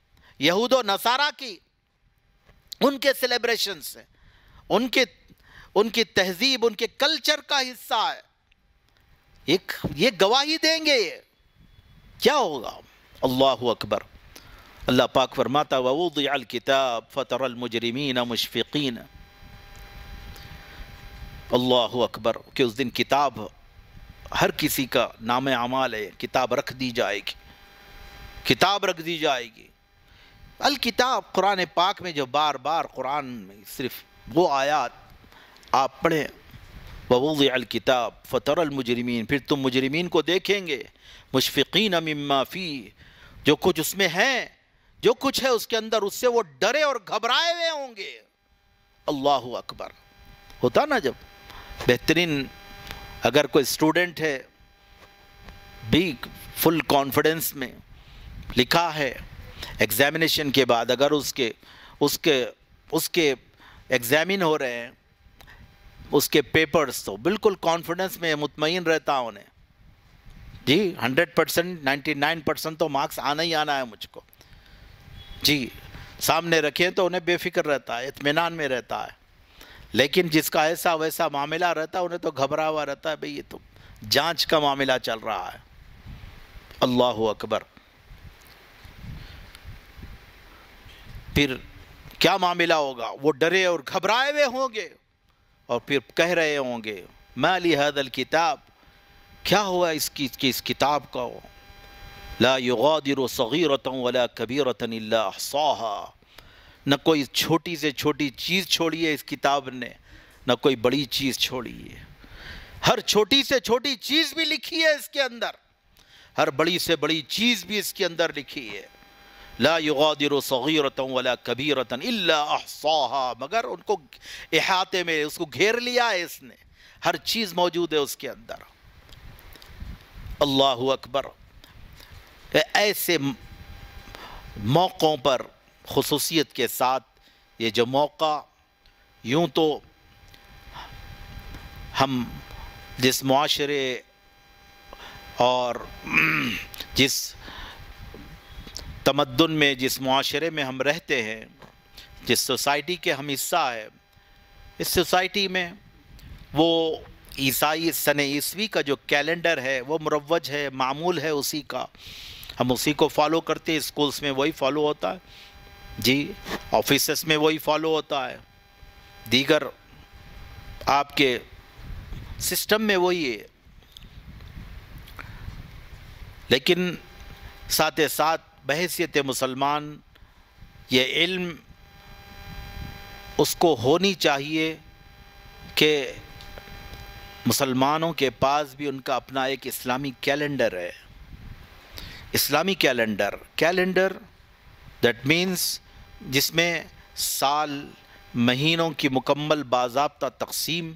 यहूद व नसारा की उनके सेलिब्रेशंस हैं उनके उनकी तहजीब उनके कल्चर का हिस्सा है एक ये गवाही देंगे ये क्या होगा अल्लाह अकबर अल्लाह पाक फरमाता वउदियल किताब फ़तर मुजरमीन मुशफ़ीन अल्लाह अकबर कि उस दिन किताब हर किसी का नाम अमाल है किताब रख दी जाएगी किताब रख दी जाएगी अल किताब कुरान पाक में जो बार बार कुरान में सिर्फ वो आयात आप पढ़ें ववल अलकिताब फ़तर अलमुजरमीन फिर तुम मुजरमीन को देखेंगे मुशफ़ीन ममाफ़ी जो कुछ उसमें है जो कुछ है उसके अंदर उससे वो डरे और घबराए हुए होंगे अल्लाह अकबर होता ना जब बेहतरीन अगर कोई स्टूडेंट है भी फुल कॉन्फिडेंस में लिखा है एग्ज़ामिनेशन के बाद अगर उसके उसके उसके एग्ज़ामिन हो रहे हैं उसके पेपर्स तो बिल्कुल कॉन्फिडेंस में मुतमिन रहता हूँ उन्हें जी 100 परसेंट नाइन्टी परसेंट तो मार्क्स आना ही आना है मुझको जी सामने रखें तो उन्हें बेफिक्र रहता है इतमान में रहता है लेकिन जिसका ऐसा वैसा मामला रहता है उन्हें तो घबरा हुआ रहता है भाई ये तो जांच का मामला चल रहा है अल्लाह अकबर फिर क्या मामला होगा वो डरे और घबराए हुए होंगे और फिर कह रहे होंगे अली हदल किताब क्या हुआ इसकी कि इस किताब का हो ला कबीरतन साहा न कोई छोटी से छोटी चीज़ छोड़ी है इस किताब ने न कोई बड़ी चीज़ छोड़ी है हर छोटी से छोटी चीज़ भी लिखी है इसके अंदर हर बड़ी से बड़ी चीज़ भी इसके अंदर लिखी है ला युगादिर सगीरता वला कबीरता इल्ला मगर उनको अहाते में उसको घेर लिया है इसने हर चीज़ मौजूद है उसके अंदर अल्लाह अकबर ऐसे मौक़ों पर खसूसियत के साथ ये जो मौका यूँ तो हम जिस माशरे और जिस तमद्दन में जिस माशरे में हम रहते हैं जिस सोसाइटी के हम हिस्सा है इस सोसाइटी में वो ईसाई सन ईस्वी का जो कैलेंडर है वो मुरवज है मामूल है उसी का हम उसी को फॉलो करते हैं स्कूल्स में वही फॉलो होता है जी ऑफिस में वही फॉलो होता है दीगर आपके सिस्टम में वही है लेकिन साथ साथ बहसीत मुसलमान ये इल्म उसको होनी चाहिए कि मुसलमानों के पास भी उनका अपना एक इस्लामी कैलेंडर है इस्लामी कैलेंडर कैलेंडर दैट मीन्स जिसमें साल महीनों की मुकम्मल बाबा तकसीम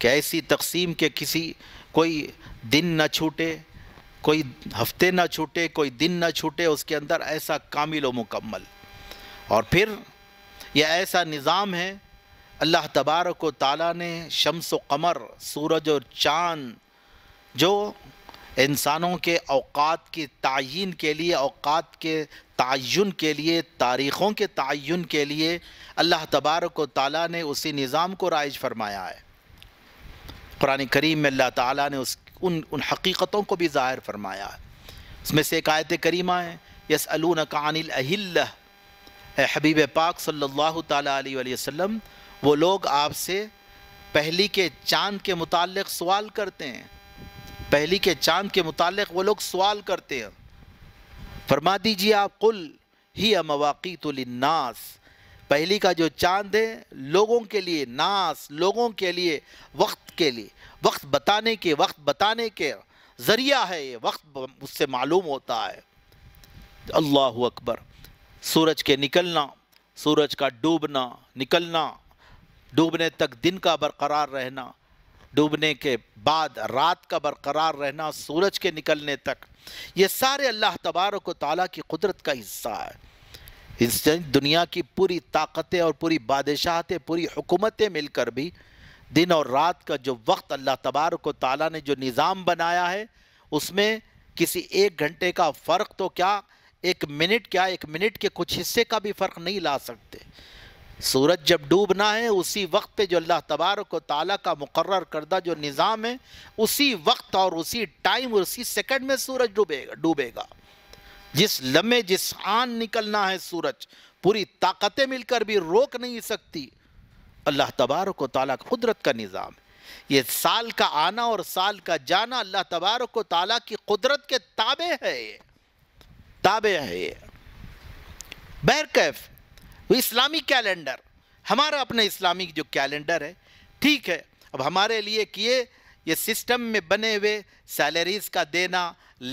कैसी तकसीम के किसी कोई दिन न छूटे कोई हफ्ते ना छूटे कोई दिन ना छूटे उसके अंदर ऐसा कामिल व मुकम्मल और फिर यह ऐसा निज़ाम है अल्लाह तबारक व ताली ने शम्स व कमर सूरज और चाँद जो इंसानों के अवात की तयन के लिए अवात के तयन के लिए तारीख़ों के तयन के लिए अल्लाह तबारक व ताली ने उसी निज़ाम को राइज फरमाया है कुरान करीम में अल्लाह ताली ने उस उन उन हकीकतों को भी ज़ाहिर फरमाया है उसमें से एक आयत करीमा है यस अलून कानिल अहिल्ला हबीब पाक सल्लल्लाहु अलैहि वसल्लम वो लोग आपसे पहली के चांद के मुतालिक सवाल करते हैं पहली के चांद के मुतालिक वो लोग सवाल करते हैं फरमा दीजिए आप कुल ही मवाक़ी नास पहली का जो चांद है लोगों के लिए नास लोगों के लिए वक्त के लिए वक्त बताने के वक्त बताने के ज़रिया है ये वक्त उससे मालूम होता है अल्लाह अकबर सूरज के निकलना सूरज का डूबना निकलना डूबने तक दिन का बरकरार रहना डूबने के बाद रात का बरकरार रहना सूरज के निकलने तक ये सारे अल्लाह तबारक ताली की कुदरत का हिस्सा है इस दुनिया की पूरी ताकतें और पूरी बादशाहतें पूरी हुकूमतें मिलकर भी दिन और रात का जो वक्त अल्लाह तबार को ताला ने जो निज़ाम बनाया है उसमें किसी एक घंटे का फ़र्क तो क्या एक मिनट क्या एक मिनट के कुछ हिस्से का भी फ़र्क नहीं ला सकते सूरज जब डूबना है उसी वक्त पे जो अल्लाह तबार को ताला का मुकर करदा जो निज़ाम है उसी वक्त और उसी टाइम और उसी सेकंड में सूरज डूबेगा डूबेगा जिस लम्हे जिस आन निकलना है सूरज पूरी ताकतें मिलकर भी रोक नहीं सकती अल्लाह तबारक ताली का कुदरत का निज़ाम ये साल का आना और साल का जाना अल्लाह तबारक ताली की कुदरत के ताबे है ये ताबे है ये बहरकैफ वो इस्लामी कैलेंडर हमारा अपना इस्लामी जो कैलेंडर है ठीक है अब हमारे लिए किए ये सिस्टम में बने हुए सैलरीज का देना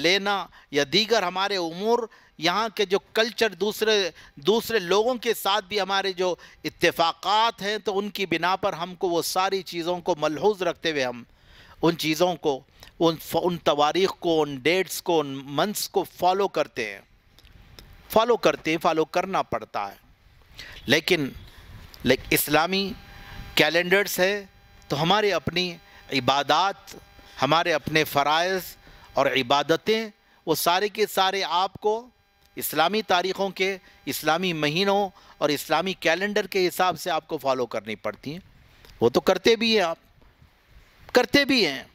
लेना या दीगर हमारे उमूर यहाँ के जो कल्चर दूसरे दूसरे लोगों के साथ भी हमारे जो इत्तेफाक़ात हैं तो उनकी बिना पर हमको वो सारी चीज़ों को मलहूज रखते हुए हम उन चीज़ों को उन उन तवारीख़ को उन डेट्स को उन मंथ्स को फॉलो करते हैं फॉलो करते हैं फॉलो करना पड़ता है लेकिन लाइक इस्लामी कैलेंडर्स है तो हमारे अपनी इबादत हमारे अपने फ़रज़ और इबादतें वो सारे के सारे आपको इस्लामी तारीख़ों के इस्लामी महीनों और इस्लामी कैलेंडर के हिसाब से आपको फॉलो करनी पड़ती हैं वो तो करते भी हैं आप करते भी हैं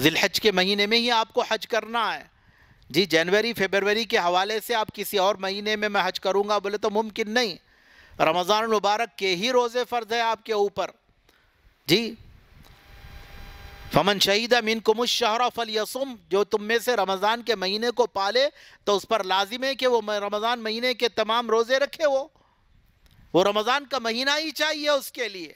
जिलहज के महीने में ही आपको हज करना है जी जनवरी फेबरवरी के हवाले से आप किसी और महीने में मैं हज करूँगा बोले तो मुमकिन नहीं रमज़ान मुबारक के ही रोज़े फ़र्ज़ है आपके ऊपर जी फमन शहीद मिन कुमुशाहरा फलीसुम जो तुम में से रमज़ान के महीने को पाले तो उस पर लाजिम है कि वो रमज़ान महीने के तमाम रोज़े रखे वो वो रमज़ान का महीना ही चाहिए उसके लिए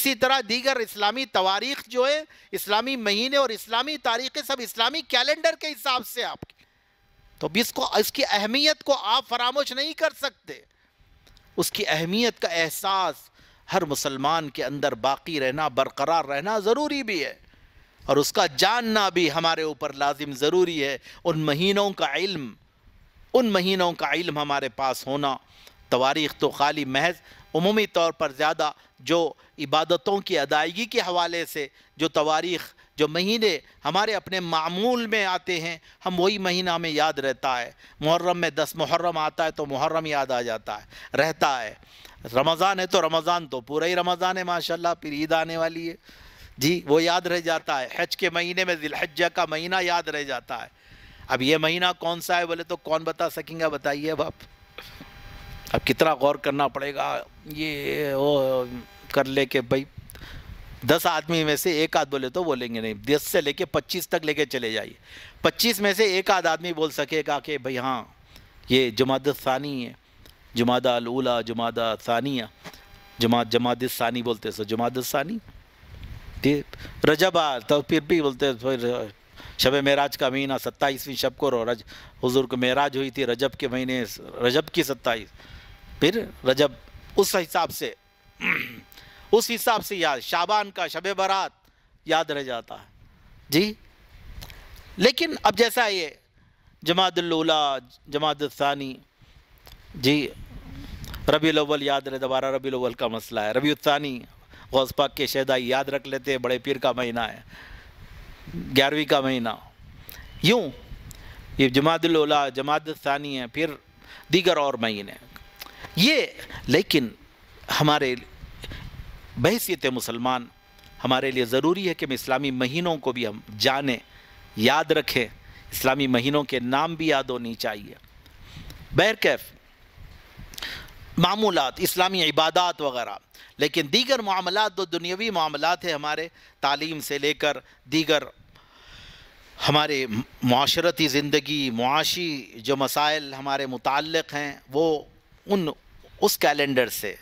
इसी तरह दीगर इस्लामी तवारीख जो है इस्लामी महीने और इस्लामी तारीखें सब इस्लामी कैलेंडर के हिसाब से आपकी तो इसको इसकी अहमियत को आप फरामोश नहीं कर सकते उसकी अहमियत का एहसास हर मुसलमान के अंदर बाकी रहना बरकरार रहना ज़रूरी भी है और उसका जानना भी हमारे ऊपर लाजिम ज़रूरी है उन महीनों का इल्म उन महीनों का इल्म हमारे पास होना तवारीख तो खाली महज उमूमी तौर पर ज़्यादा जो इबादतों की अदायगी के हवाले से जो तवारीख जो महीने हमारे अपने मामूल में आते हैं हम वही महीना हमें याद रहता है मुहर्रम में दस मुहर्रम आता है तो मुहर्रम याद आ जाता है रहता है रमज़ान है तो रमज़ान तो पूरा ही रमज़ान है माशाल्लाह फिर ईद आने वाली है जी वो याद रह जाता है हज के महीने में हज का महीना याद रह जाता है अब ये महीना कौन सा है बोले तो कौन बता सकेंगे बताइए अब आप अब कितना गौर करना पड़ेगा ये वो कर ले के भाई दस आदमी में से एक आध बोले तो बोलेंगे नहीं दस से लेके पच्चीस तक लेके चले जाइए पच्चीस में से एक आध आदमी बोल सकेगा कि भाई हाँ ये सानी है जमादा अलूला जमादा सानिया जमा जमाद सानी बोलते सर जमाद सानी रजबा तो फिर भी बोलते फिर शब महराज का महीना सत्ताईसवीं शब को रो रज हजूर को महराज हुई थी रजब के महीने रजब की सत्ताईस फिर रजब उस हिसाब से उस हिसाब से याद शाबान का शब बारात याद रह जाता है जी लेकिन अब जैसा ये जमादुल्ला जमादानी जी रबी अव्वल याद रहे दोबारा रबी अव्वल का मसला है रबी उत्तानी गौस पाक के शहदाई याद रख लेते हैं बड़े पीर का महीना है ग्यारहवीं का महीना यूँ ये जमादला जमात है फिर दीगर और महीने ये लेकिन हमारे बहसीत मुसलमान हमारे लिए ज़रूरी है कि हम इस्लामी महीनों को भी हम जाने याद रखें इस्लामी महीनों के नाम भी याद होनी चाहिए बहरकैफ़ मामूलत इस्लामी इबादत वगैरह लेकिन दीगर मामला तो दुनियावी मामला हैं हमारे तालीम से लेकर दीगर हमारे माशरती ज़िंदगी मुआशी जो मसाइल हमारे मुतल हैं वो उन उस कैलेंडर से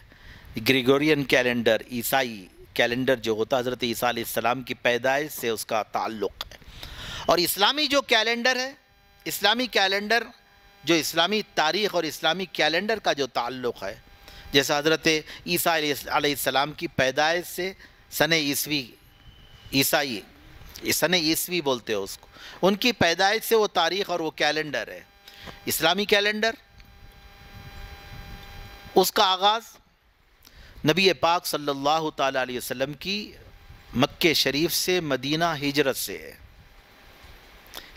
ग्रिगोरियन कैलेंडर ईसाई कैलेंडर जो होता हज़रत ईसीम की पैदाइश से उसका ताल्लुक़ है और इस्लामी जो कैलेंडर है इस्लामी कैलेंडर जो इस्लामी तारीख़ और इस्लामी कैलेंडर का जो ताल्लुक़ है जैसे हज़रत ईसा की पैदाइश से सन ईस्वी ईसाई सन ईस्वी बोलते हो उसको उनकी पैदाइश से वो तारीख़ और वो कैलेंडर है इस्लामी कैलेंडर उसका आगाज़ नबी पाक सल्लल्लाहु अलैहि वसल्लम की मक्के शरीफ से मदीना हिजरत से है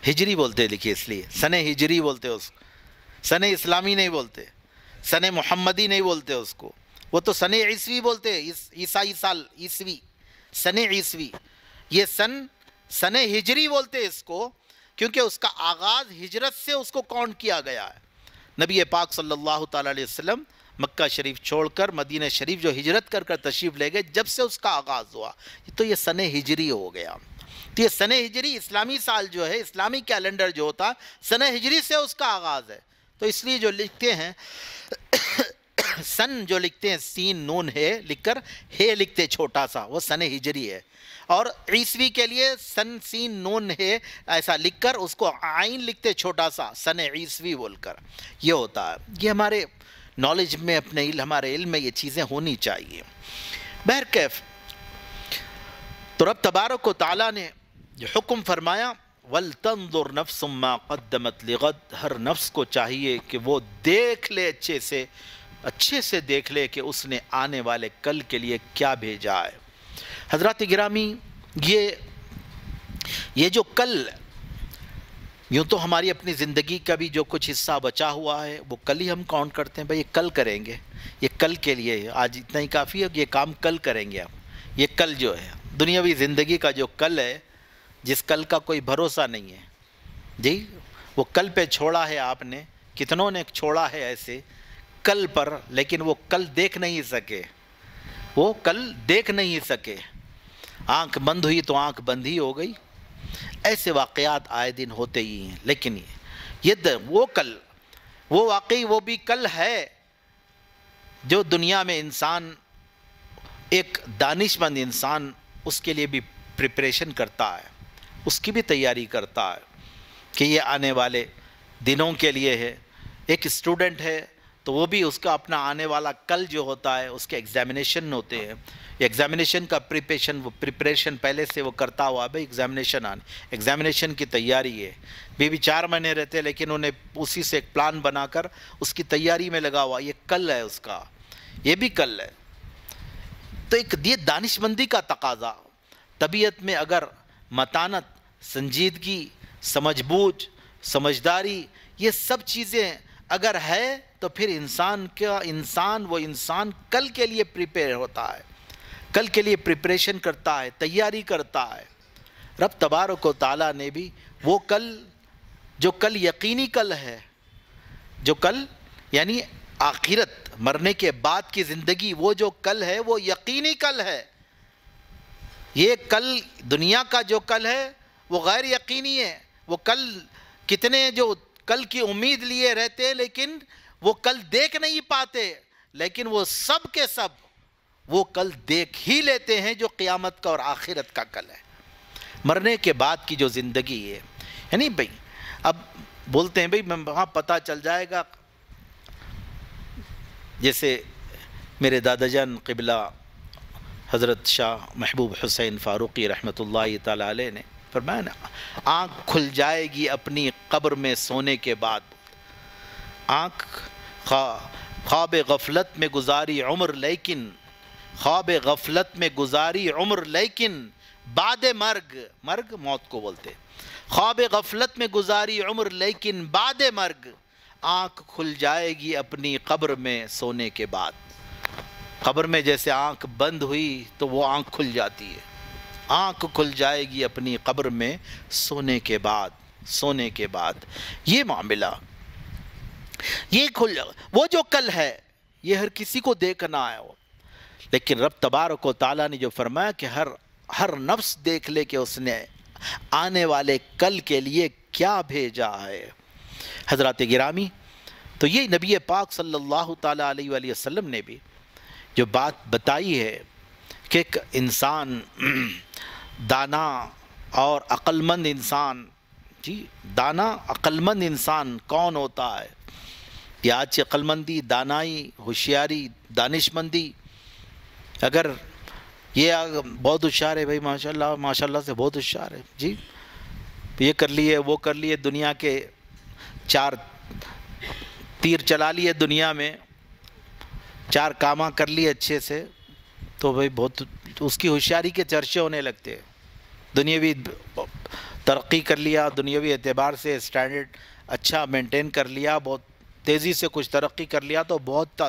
हिजरी बोलते लिखिए इसलिए सन हिजरी बोलते हैं उसको सन इस्लामी नहीं बोलते सन मोहम्मदी नहीं बोलते उसको वो तो सन ईसवी बोलते ईसाई इस, साल ईसवी सन ईसवी ये सन सन हिजरी बोलते इसको क्योंकि उसका आगाज़ हिजरत से उसको काउंट किया गया है नबी पाक सल्लल्लाहु अलैहि वसल्लम मक्का शरीफ छोड़कर मदीना शरीफ जो हिजरत कर कर तशरीफ़ ले गए जब से उसका आगाज़ हुआ तो ये सन हिजरी हो गया तो ये सन हिजरी इस्लामी साल जो है इस्लामी कैलेंडर जो होता सन हिजरी से उसका आगाज़ है तो इसलिए जो लिखते हैं सन जो लिखते हैं सीन नून है लिखकर हे लिखते छोटा सा वो सन हिजरी है और ईसवी के लिए सन सीन नून है ऐसा लिखकर उसको आइन लिखते छोटा सा सन ईसवी बोलकर ये होता है ये हमारे नॉलेज में अपने इल, हमारे इल्म में ये चीज़ें होनी चाहिए बहरकैफ तो रब तबारक को ताला ने हुक्म फरमाया वल तंदुर नफ्सुम्मा कदमत लिगद हर नफ्स को चाहिए कि वो देख ले अच्छे से अच्छे से देख ले कि उसने आने वाले कल के लिए क्या भेजा है हजरत ग्रामी ये ये जो कल यूँ तो हमारी अपनी ज़िंदगी का भी जो कुछ हिस्सा बचा हुआ है वो कल ही हम काउंट करते हैं भाई ये कल करेंगे ये कल के लिए आज इतना ही काफ़ी है ये काम कल करेंगे हम ये कल जो है दुनियावी ज़िंदगी का जो कल है जिस कल का कोई भरोसा नहीं है जी वो कल पे छोड़ा है आपने कितनों ने छोड़ा है ऐसे कल पर लेकिन वो कल देख नहीं सके वो कल देख नहीं सके आंख बंद हुई तो आंख बंद ही हो गई ऐसे वाक़ात आए दिन होते ही हैं लेकिन ये वो कल वो वाकई वो भी कल है जो दुनिया में इंसान एक दानिशमंद इंसान उसके लिए भी प्रिपरेशन करता है उसकी भी तैयारी करता है कि ये आने वाले दिनों के लिए है एक स्टूडेंट है तो वो भी उसका अपना आने वाला कल जो होता है उसके एग्जामिनेशन होते हैं एग्जामिनेशन का प्रिपेशन वो प्रिपरेशन पहले से वो करता हुआ भाई एग्जामिनेशन आने एग्जामिनेशन की तैयारी है बीबी चार महीने रहते हैं लेकिन उन्हें उसी से एक प्लान बनाकर उसकी तैयारी में लगा हुआ ये कल है उसका ये भी कल है तो एक ये दानिशमंदी का तकाजा तबीयत में अगर मतानत संजीदगी समझबूझ समझदारी ये सब चीज़ें अगर है तो फिर इंसान का इंसान वो इंसान कल के लिए प्रिपेयर होता है कल के लिए प्रिपरेशन करता है तैयारी करता है रब तबार को ताला ने भी वो कल जो कल यकीनी कल है जो कल यानी आखिरत मरने के बाद की ज़िंदगी वो जो कल है वो यकीनी कल है ये कल दुनिया का जो कल है वो गैर यकीनी है वो कल कितने जो कल की उम्मीद लिए रहते हैं लेकिन वो कल देख नहीं पाते लेकिन वो सब के सब वो कल देख ही लेते हैं जो क़ियामत का और आखिरत का कल है मरने के बाद की जो ज़िंदगी है नहीं भाई अब बोलते हैं भाई मैं वहाँ पता चल जाएगा जैसे मेरे दादाजान क़िबला हज़रत शाह महबूब हुसैन फ़ारूक़ी रहमत ला ने फरमाया ना आँख खुल जाएगी अपनी कब्र में सोने के बाद आँख खा ख्वाब गफलत में गुजारी उम्र लेकिन ख्वाब गफलत में गुजारी उम्र लेकिन बाद मर्ग मर्ग मौत को बोलते ख्वाब गफलत में गुजारी उम्र लेकिन बाद मर्ग आँख खुल जाएगी अपनी कब्र में सोने के बाद कब्र में जैसे आंख बंद हुई तो वो आंख खुल जाती है आंख खुल जाएगी अपनी कब्र में सोने के बाद सोने के बाद ये मामला ये खुल वो जो कल है ये हर किसी को देखना है वो लेकिन रब को ताला ने जो फरमाया कि हर हर नफ्स देख ले कि उसने आने वाले कल के लिए क्या भेजा है हजरत गिरामी तो ये नबी पाक सल्लल्लाहु अलैहि वसल्लम ने भी जो बात बताई है कि एक इंसान दाना और अक्लमंद इंसान जी दाना अक्लमंद इंसान कौन होता है कि आज की अक्लमंदी दानाई होशियारी दानिशमंदी अगर ये बहुत होशियार है भाई माशाल्लाह माशाल्लाह से बहुत होशियार है जी ये कर लिए वो कर लिए दुनिया के चार तीर चला लिए दुनिया में चार कामा कर लिए अच्छे से तो भाई बहुत उसकी होशियारी के चर्चे होने लगते हैं दुनियावी तरक्की कर लिया दुनियावी एतबार से स्टैंडर्ड अच्छा मेंटेन कर लिया बहुत तेज़ी से कुछ तरक्की कर लिया तो बहुत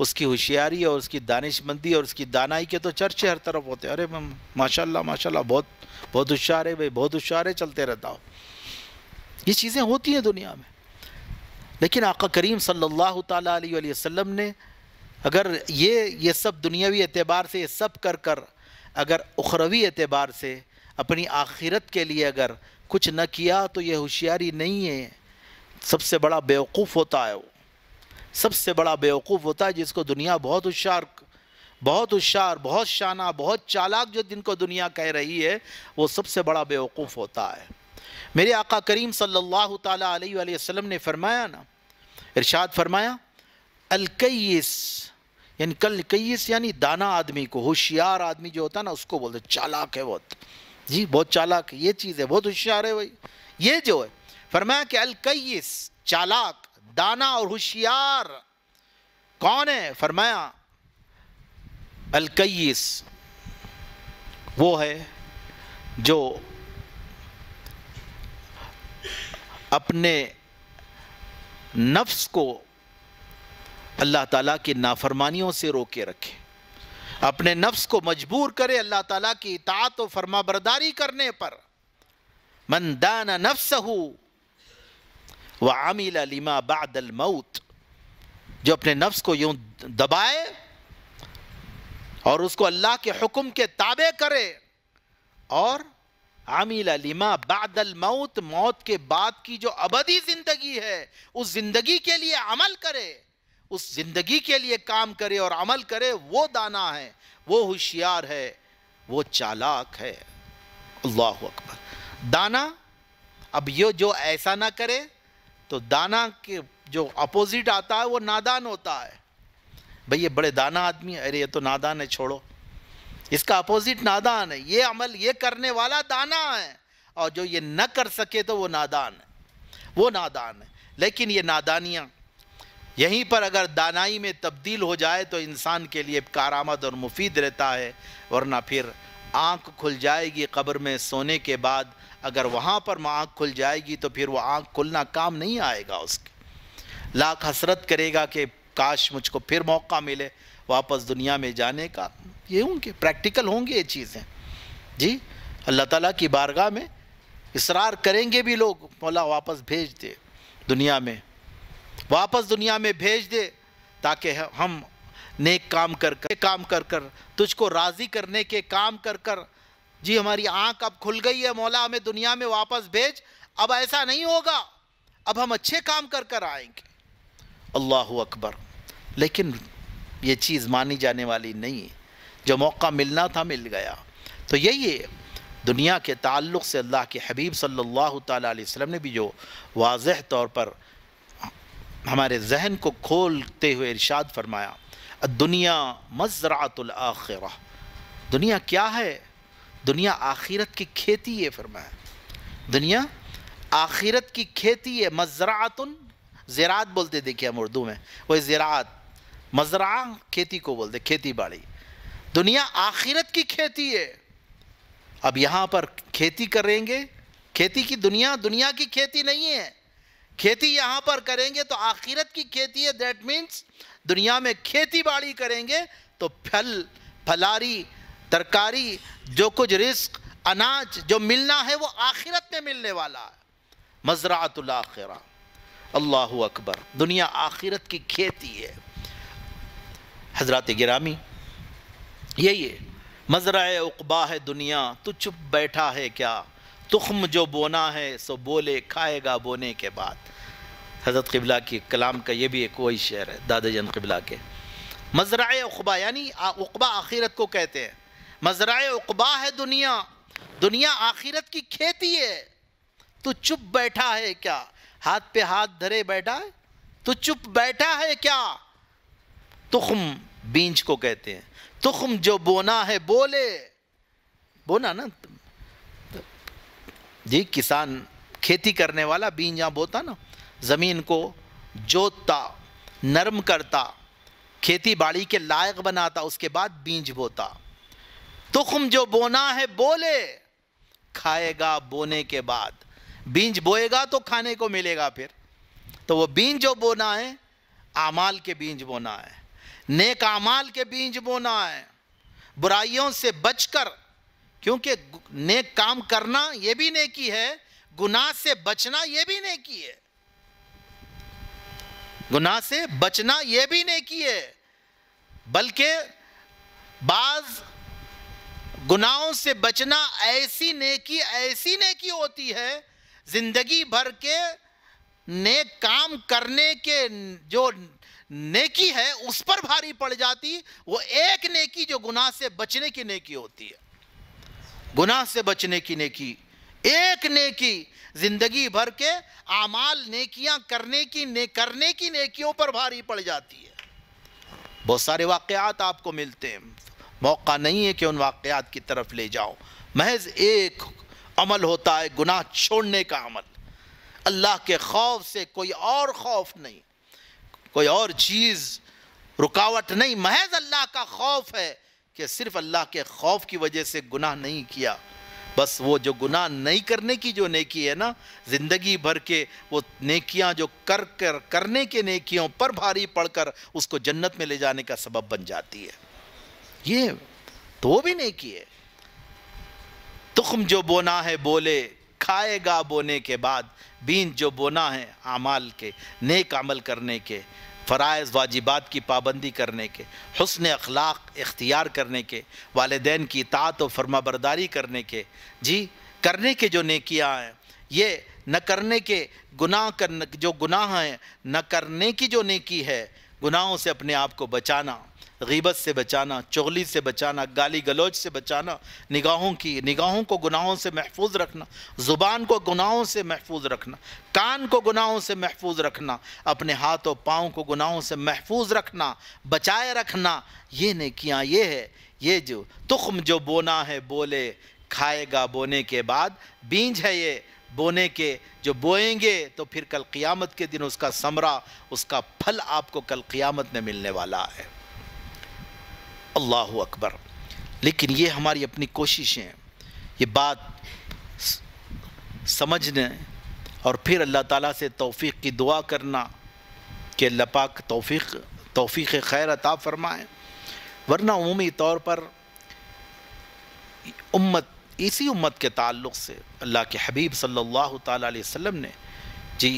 उसकी होशियारी और उसकी दानिशमंदी और उसकी दानाई के तो चर्चे हर तरफ होते हैं अरे माशाल्लाह माशाल्लाह बहुत बहुत होशियार है भाई बहुत होशियार है चलते रहता हो ये चीज़ें होती हैं दुनिया में लेकिन आका करीम सल्लल्लाहु अलैहि वसल्लम ने अगर ये ये सब दुनियावी एतबार से ये सब कर कर अगर उखरवी एतबार से अपनी आखिरत के लिए अगर कुछ न किया तो ये होशियारी नहीं है सबसे बड़ा बेवकूफ़ होता है वो सबसे बड़ा बेवकूफ़ होता है जिसको दुनिया बहुत होशियार बहुत होशियार बहुत शाना बहुत चालाक जो जिनको दुनिया कह रही है वो सबसे बड़ा बेवकूफ़ होता है मेरे आका करीम सल्लल्लाहु अलैहि वसल्लम ने फरमाया ना इरशाद फरमाया अलकैस यानी कल कैस यानी दाना आदमी को होशियार आदमी जो होता है ना उसको बोलते चालाक है बहुत जी बहुत चालाक ये चीज़ है बहुत होशियार है भाई ये जो है फरमाया कि अलकैस चालाक दाना और होशियार कौन है फरमाया अलकैस वो है जो अपने नफ्स को अल्लाह ताला की नाफरमानियों से रोके रखे अपने नफ्स को मजबूर करे अल्लाह ताला की इतात और फरमा बरदारी करने पर मन दान नफ्स हो व आमिल लिमा बादल मऊत जो अपने नफ्स को यूं दबाए और उसको अल्लाह के हुक्म के ताबे करे और आमिल लिमा बादल मौत मौत के बाद की जो अबदी ज़िंदगी है उस ज़िंदगी के लिए अमल करे उस जिंदगी के लिए काम करे और अमल करे वो दाना है वो होशियार है वो चालाक है अल्लाह अकबर दाना अब ये जो ऐसा ना करे तो दाना के जो अपोजिट आता है वो नादान होता है भाई ये बड़े दाना आदमी अरे ये तो नादान है छोड़ो इसका अपोजिट नादान है ये अमल ये करने वाला दाना है और जो ये न कर सके तो वो नादान है वो नादान है लेकिन ये नादानियाँ यहीं पर अगर दानाई में तब्दील हो जाए तो इंसान के लिए कारामद और मुफीद रहता है वरना फिर आँख खुल जाएगी कब्र में सोने के बाद अगर वहाँ पर आँख खुल जाएगी तो फिर वह आँख खुलना काम नहीं आएगा उसके लाख हसरत करेगा कि काश मुझको फिर मौका मिले वापस दुनिया में जाने का ये होंगे प्रैक्टिकल होंगी ये चीज़ें जी अल्लाह ताला की बारगाह में इसरार करेंगे भी लोग मौला वापस भेज दे दुनिया में वापस दुनिया में भेज दे ताकि हम नेक काम कर कर काम कर कर तुझको राज़ी करने के काम कर कर जी हमारी आंख अब खुल गई है मौला हमें दुनिया में वापस भेज अब ऐसा नहीं होगा अब हम अच्छे काम कर कर आएंगे अल्लाह अकबर लेकिन ये चीज़ मानी जाने वाली नहीं जो मौका मिलना था मिल गया तो यही है दुनिया के ताल्लुक़ से अल्लाह के हबीब सल्लल्लाहु अलैहि वसल्लम ने भी जो वाजह तौर पर हमारे जहन को खोलते हुए इरशाद फरमाया दुनिया आखिर दुनिया क्या है दुनिया आखिरत की खेती है फरमाया दुनिया आखिरत की खेती है मज़रातुन ज़रात बोलते देखिए हम उर्दू में वही ज़रात मज़रा खेती को बोलते खेती बाड़ी दुनिया आखिरत की खेती है अब यहाँ पर खेती करेंगे खेती की दुनिया दुनिया की खेती नहीं है खेती यहाँ पर करेंगे तो आखिरत की खेती है दैट मीन्स दुनिया में खेती बाड़ी करेंगे तो फल फलारी तरकारी जो कुछ रिस्क अनाज जो मिलना है वो आखिरत में मिलने वाला है आखिरा अल्लाह अकबर दुनिया आखिरत की खेती है हजरत गिरामी यही है मजरा उकबा है दुनिया तो चुप बैठा है क्या तुखम जो बोना है सो बोले खाएगा बोने के बाद हज़रत कबला के कलाम का ये भी एक वही शेर है दादा जन कबला के मज़रा उकबा यानी उकबा आखिरत को कहते हैं मज़रा उकबा है दुनिया दुनिया आखिरत की खेती है तू चुप बैठा है क्या हाथ पे हाथ धरे बैठा है तू चुप बैठा है क्या तुख्म बीज को कहते हैं तुख्म जो बोना है बोले बोना ना जी किसान खेती करने वाला बीज जहाँ बोता ना ज़मीन को जोतता नरम करता खेती बाड़ी के लायक बनाता उसके बाद बीज बोता तुखम जो बोना है बोले खाएगा बोने के बाद बीज बोएगा तो खाने को मिलेगा फिर तो वो बीज जो बोना है आमाल के बीज बोना है नेक आमाल के बीज बोना है बुराइयों से बचकर क्योंकि नेक काम करना यह भी नेकी है गुनाह से बचना यह भी नेकी है गुनाह से बचना यह भी नेकी है बल्कि बाज़ गुनाहों से बचना ऐसी नेकी ऐसी नेकी होती है ज़िंदगी भर के नेक काम करने के जो नेकी है उस पर भारी पड़ जाती वो एक नेकी जो गुनाह से बचने की नेकी होती है गुनाह से बचने की नेकी एक नेकी जिंदगी भर के आमाल नेकियां करने की ने करने की नेकियों पर भारी पड़ जाती है बहुत सारे वाकयात आपको मिलते हैं मौका नहीं है कि उन वाकयात की तरफ ले जाओ महज एक अमल होता है गुनाह छोड़ने का अमल अल्लाह के खौफ से कोई और खौफ नहीं कोई और चीज़ रुकावट नहीं महज अल्लाह का खौफ है कि सिर्फ अल्लाह के खौफ की वजह से गुनाह नहीं किया बस वो जो गुनाह नहीं करने की जो नेकी है ना ज़िंदगी भर के वो नेकियां जो कर कर करने के नेकियों पर भारी पड़कर उसको जन्नत में ले जाने का सबब बन जाती है ये तो भी नेकी है तुखम जो बोना है बोले खाएगा बोने के बाद बीन जो बोना है अमाल के नेक अमल करने के फ़रज़ वाजिबात की पाबंदी करने के हसन अखलाक इख्तियार करने के वालदे की तात और फर्माबरदारी बरदारी करने के जी करने के जो नेकियाँ हैं ये न करने के गुनाह कर जो गुनाह हैं न करने की जो नेकी है गुनाहों से अपने आप को बचाना गीबत से बचाना चुगली से बचाना गाली गलौज से बचाना निगाहों की निगाहों को गुनाहों से महफूज रखना ज़ुबान को गुनाहों से महफूज रखना कान को गुनाहों से महफूज रखना अपने हाथ और पाँव को गुनाहों से महफूज रखना बचाए रखना ये किया ये है ये जो तुख्म जो बोना है बोले खाएगा बोने के बाद बीज है ये बोने के जो बोएंगे तो फिर कल क़ियामत के दिन उसका समरा उसका फल आपको कल क़ियामत में मिलने वाला है अल्लाह अकबर लेकिन ये हमारी अपनी कोशिशें ये बात समझने और फिर अल्लाह ताला से तौफीक की दुआ करना कि अल्लाह पाक तौफीक तौफीक खैर अता फ़रमाए वरना अमूमी तौर पर उम्मत इसी उम्मत के ताल्लुक़ से अल्लाह के हबीब सल्लल्लाहु अलैहि वसल्लम ने जी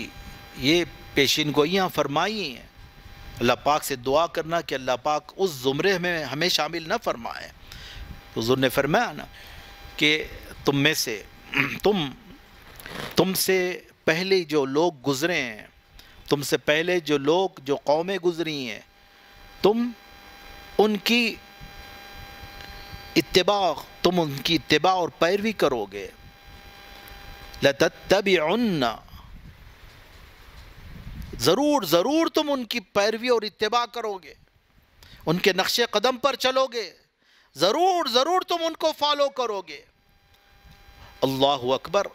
ये पेशीन गोइयाँ फरमाई हैं अल्लाह पाक से दुआ करना कि अल्लाह पाक उस ज़ुमरे में हमें शामिल न फरमाएँ तो ने फरमाया ना कि तुम में से तुम तुमसे पहले जो लोग गुज़रे हैं तुमसे पहले जो लोग जो कौमें गुज़री हैं तुम उनकी इतबा तुम उनकी इतबा और पैरवी करोगे उन्ना ज़रूर ज़रूर तुम उनकी पैरवी और इतबा करोगे उनके नक्श कदम पर चलोगे ज़रूर ज़रूर तुम उनको फॉलो करोगे अल्लाह अकबर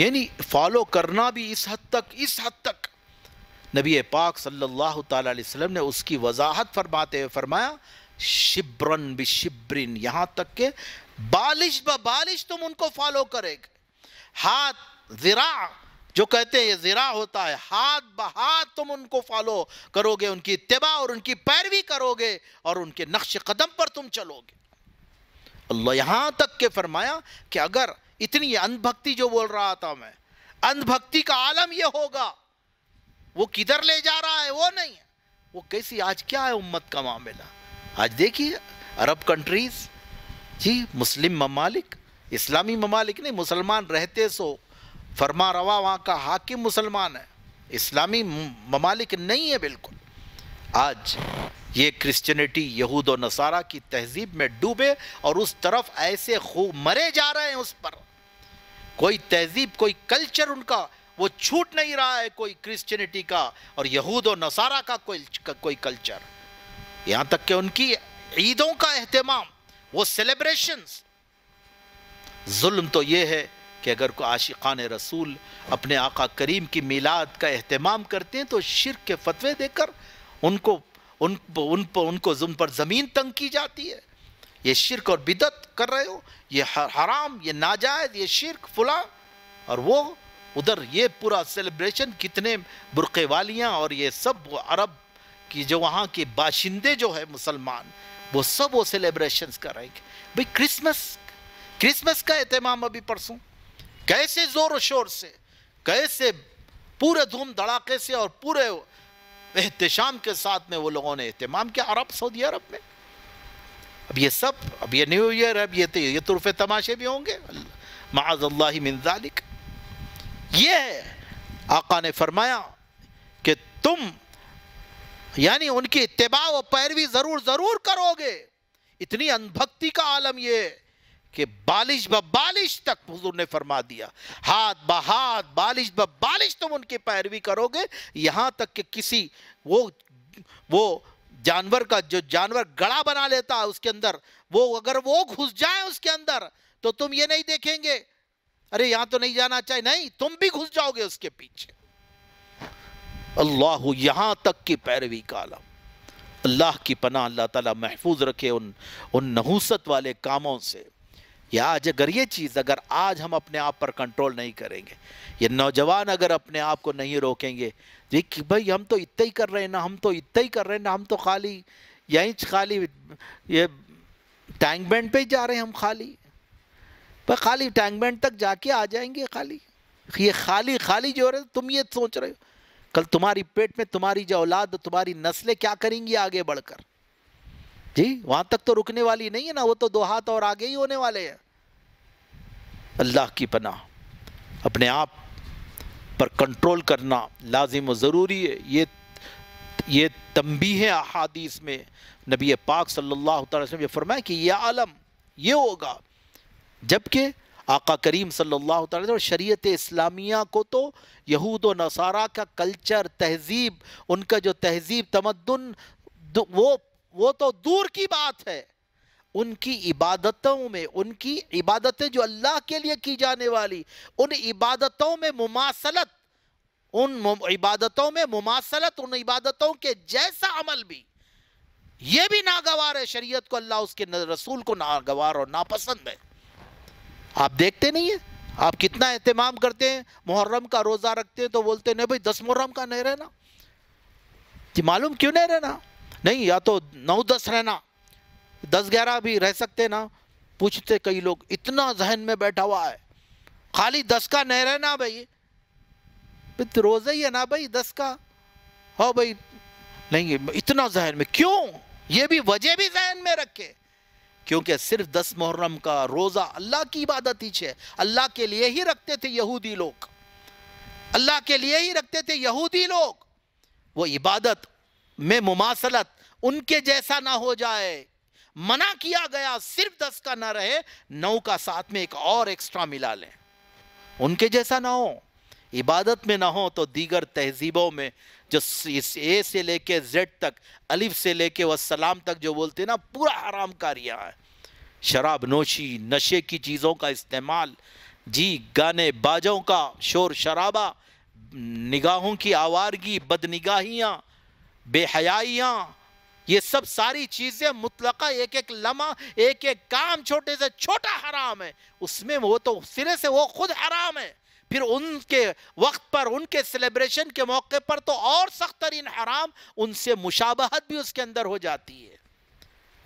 यानी फॉलो करना भी इस हद तक इस हद तक नबी पाक सल्लल्लाहु अलैहि वसल्लम ने उसकी वजाहत फरमाते हुए फरमाया शिब्रन बिशिब्रिन यहाँ तक के बालिश ब बालिश तुम उनको फॉलो करेगे हाथ ज़रा जो कहते हैं ये जिरा होता है हाथ बहाथ तुम उनको फॉलो करोगे उनकी इतबा और उनकी पैरवी करोगे और उनके नक्श कदम पर तुम चलोगे अल्लाह यहां तक के फरमाया कि अगर इतनी अंधभक्ति जो बोल रहा था मैं अंधभक्ति का आलम यह होगा वो किधर ले जा रहा है वो नहीं है वो कैसी आज क्या है उम्मत का मामला आज देखिए अरब कंट्रीज़ जी मुस्लिम ममालिक इस्लामी ममालिक नहीं मुसलमान रहते सो फरमा रवा वहाँ का हाकिम मुसलमान है इस्लामी ममालिक नहीं है बिल्कुल आज ये क्रिश्चियनिटी यहूद और नसारा की तहजीब में डूबे और उस तरफ ऐसे खूब मरे जा रहे हैं उस पर कोई तहजीब कोई कल्चर उनका वो छूट नहीं रहा है कोई क्रिश्चियनिटी का और यहूद और नसारा का कोई कोई कल्चर यहाँ तक कि उनकी ईदों का अहतमाम वो सेलिब्रेशंस जुल्म तो ये है कि अगर को आशिकान रसूल अपने आका करीम की मीलाद का अहतमाम करते हैं तो शिरक के फतवे देकर उनको उन पर उन पर उनको जुम पर ज़मीन तंग की जाती है ये शिरक और बिदत कर रहे हो ये हराम ये नाजायज़ ये शिरक फुला और वो उधर ये पूरा सेलिब्रेशन कितने बुरक़े वालियाँ और ये सब अरब की जो वहाँ के बाशिंदे जो है मुसलमान वो सब वो सेलिब्रेशन कर रहे हैं भाई क्रिसमस क्रिसमस का अहतमाम अभी परसों कैसे जोर शोर से कैसे पूरे धूम धड़ाके से और पूरे एहतशाम के साथ में वो लोगों ने अहतमाम किया अरब सऊदी अरब में अब ये सब अब ये न्यू ईयर अब ये तो, ये तुरफ तमाशे भी होंगे माजल्ला मिनजालिक ये है आका ने फरमाया कि तुम यानी उनकी इतबा व पैरवी ज़रूर ज़रूर करोगे इतनी अनभक्ति का आलम ये है कि बालिश ब बालिश तक हजूर ने फरमा दिया हाथ ब हाथ बालिश ब बालिश तुम उनकी पैरवी करोगे यहाँ तक कि किसी वो वो जानवर का जो जानवर गड़ा बना लेता है उसके अंदर वो अगर वो घुस जाए उसके अंदर तो तुम ये नहीं देखेंगे अरे यहां तो नहीं जाना चाहिए नहीं तुम भी घुस जाओगे उसके पीछे अल्लाह यहां तक की पैरवी का आलम अल्लाह की पना अल्लाह ताला महफूज रखे उन उन नहूसत वाले कामों से या आज अगर ये चीज़ अगर आज हम अपने आप पर कंट्रोल नहीं करेंगे ये नौजवान अगर अपने आप को नहीं रोकेंगे देखिए कि भाई हम तो इतना ही कर रहे हैं ना हम तो इतना ही कर रहे हैं ना हम तो खाली यहीं खाली ये टैंक बैंड पे ही जा रहे हैं हम खाली पर खाली टैंक बैंड तक जाके आ जाएंगे खाली ये खाली खाली जो रहे तुम ये सोच रहे हो कल तुम्हारी पेट में तुम्हारी जो औलाद तुम्हारी नस्लें क्या करेंगी आगे बढ़कर जी वहां तक तो रुकने वाली नहीं है ना वो तो दो हाथ और आगे ही होने वाले हैं अल्लाह की पनाह अपने आप पर कंट्रोल करना लाजिम ज़रूरी है ये ये तंबी है अहादीस में नबी पाक सल्लल्लाहु अलैहि वसल्लम ने फरमाया कि यह आलम ये होगा जबकि आका करीम सल्लल्लाहु अलैहि वसल्लम शरीयत इस्लामिया को तो यहूद व नसारा का कल्चर तहज़ीब उनका जो तहज़ीब तमद्दन वो वो तो दूर की बात है उनकी इबादतों में उनकी इबादतें जो अल्लाह के लिए की जाने वाली उन इबादतों में मुमासलत उन इबादतों में मुमासलत उन इबादतों के जैसा अमल भी ये भी नागवार है शरीयत को अल्लाह उसके रसूल को नागवार और नापसंद है आप देखते नहीं है आप कितना अहतमाम करते हैं मुहर्रम का रोज़ा रखते हैं तो बोलते नहीं भाई दस मुहर्रम का नहीं रहना मालूम क्यों नहीं रहना नहीं या तो नौ दस रहना दस ग्यारह भी रह सकते ना पूछते कई लोग इतना जहन में बैठा हुआ है खाली दस का नहीं रहना भाई तो रोज़ा ही है ना भाई दस का हो हाँ भाई नहीं इतना जहन में क्यों ये भी वजह भी जहन में रखे क्योंकि सिर्फ दस मुहर्रम का रोज़ा अल्लाह की इबादत ही है अल्लाह के लिए ही रखते थे यहूदी लोग अल्लाह के लिए ही रखते थे यहूदी लोग वो इबादत में मुमासलत उनके जैसा ना हो जाए मना किया गया सिर्फ दस का ना रहे नौ का साथ में एक और एक्स्ट्रा मिला लें उनके जैसा ना हो इबादत में ना हो तो दीगर तहजीबों में जो इस ए से लेके जेड तक अलिफ से लेके सलाम तक जो बोलते हैं ना पूरा हराम कारियाँ है शराब नोशी नशे की चीज़ों का इस्तेमाल जी गाने बाजों का शोर शराबा निगाहों की आवारगी बदनिगाहियाँ बेहयाइयाँ ये सब सारी चीज़ें मुतलका एक एक लम्हा एक एक काम छोटे से छोटा हराम है उसमें वो तो सिरे से वो खुद हराम है फिर उनके वक्त पर उनके सेलिब्रेशन के मौके पर तो और सख्त तरीन हराम उनसे मुशाबहत भी उसके अंदर हो जाती है